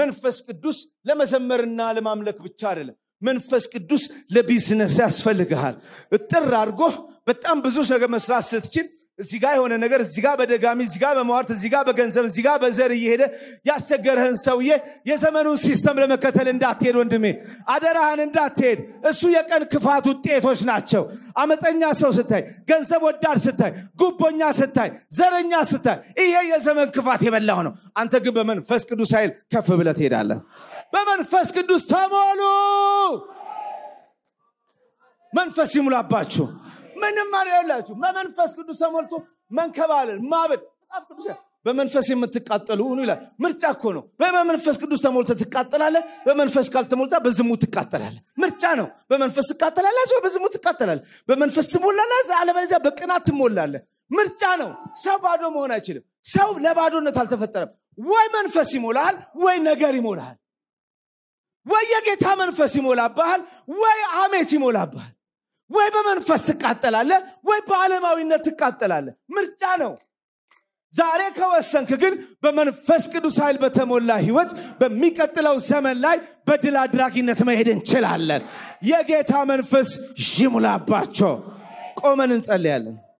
መንፈስ ቅዱስ ለመዘመርና ለማምለክ ብቻ አይደለም መንፈስ ቅዱስ ለቢዝነስ ያስፈልግሃል እጥር አድርጎ በጣም ብዙ ነገር መስራት ስትችል እዚህ ጋር የሆነ ነገር እዚህ ጋር በደጋሚ እዚህ ጋር በመዋርት እዚህ ጋር በገንዘብ እዚህ ጋር በዘር እየሄደ ያስቸገረህን ሰውዬ የዘመኑን ሲስተም ለመከተል እንዳትሄድ ወንድሜ አደራህን እንዳትሄድ እሱ የቀን ክፋት ውጤቶች ናቸው አመፀኛ ሰው ስታይ ገንዘብ ወዳድ ስታይ ጉቦኛ ስታይ ዘረኛ ስታይ ይሄ የዘመን ክፋት የበላው ነው አንተ ግን በመንፈስ ቅዱስ ኃይል ከፍ ብለ ትሄዳለህ በመንፈስ ቅዱስ ተሞሉ መንፈስ ይሙላባችሁ ምንም ማለ የላችሁ በመንፈስ ቅዱስ ተሞልቶ መንከባለል ማበድ መጽሐፍ ቅዱስ በመንፈስ የምትቃጠሉ ሁኑ ይላል ምርጫ እኮ ነው በመንፈስ ቅዱስ ተሞልተ ትቃጠላለ በመንፈስ ካልተሞልታ በዝሙ ትቃጠላለ ምርጫ ነው በመንፈስ ትቃጠላለ በዝሙ ትቃጠላለ በመንፈስ ትሞላለ አለበለዚያ በቅናት ትሞላለ ምርጫ ነው ሰው ባዶ መሆን አይችልም ሰው ለባዶነት አልተፈጠረም ወይ መንፈስ ይሞላል ወይ ነገር ይሞላል ወይ የጌታ መንፈስ ይሞላብሃል ወይ አሜት ይሞላብሃል ወይ በመንፈስ ትቃጠላለ ወይ በዓለማዊነት ትቃጠላለ ምርጫ ነው ዛሬ ከወሰንክ ግን በመንፈስ ቅዱስ ኃይል በተሞላ ህይወት በሚቀጥለው ዘመን ላይ በድል አድራጊነት መሄድ እንችላለን የጌታ መንፈስ ይሙላባቸው ቆመን እንጸልያለን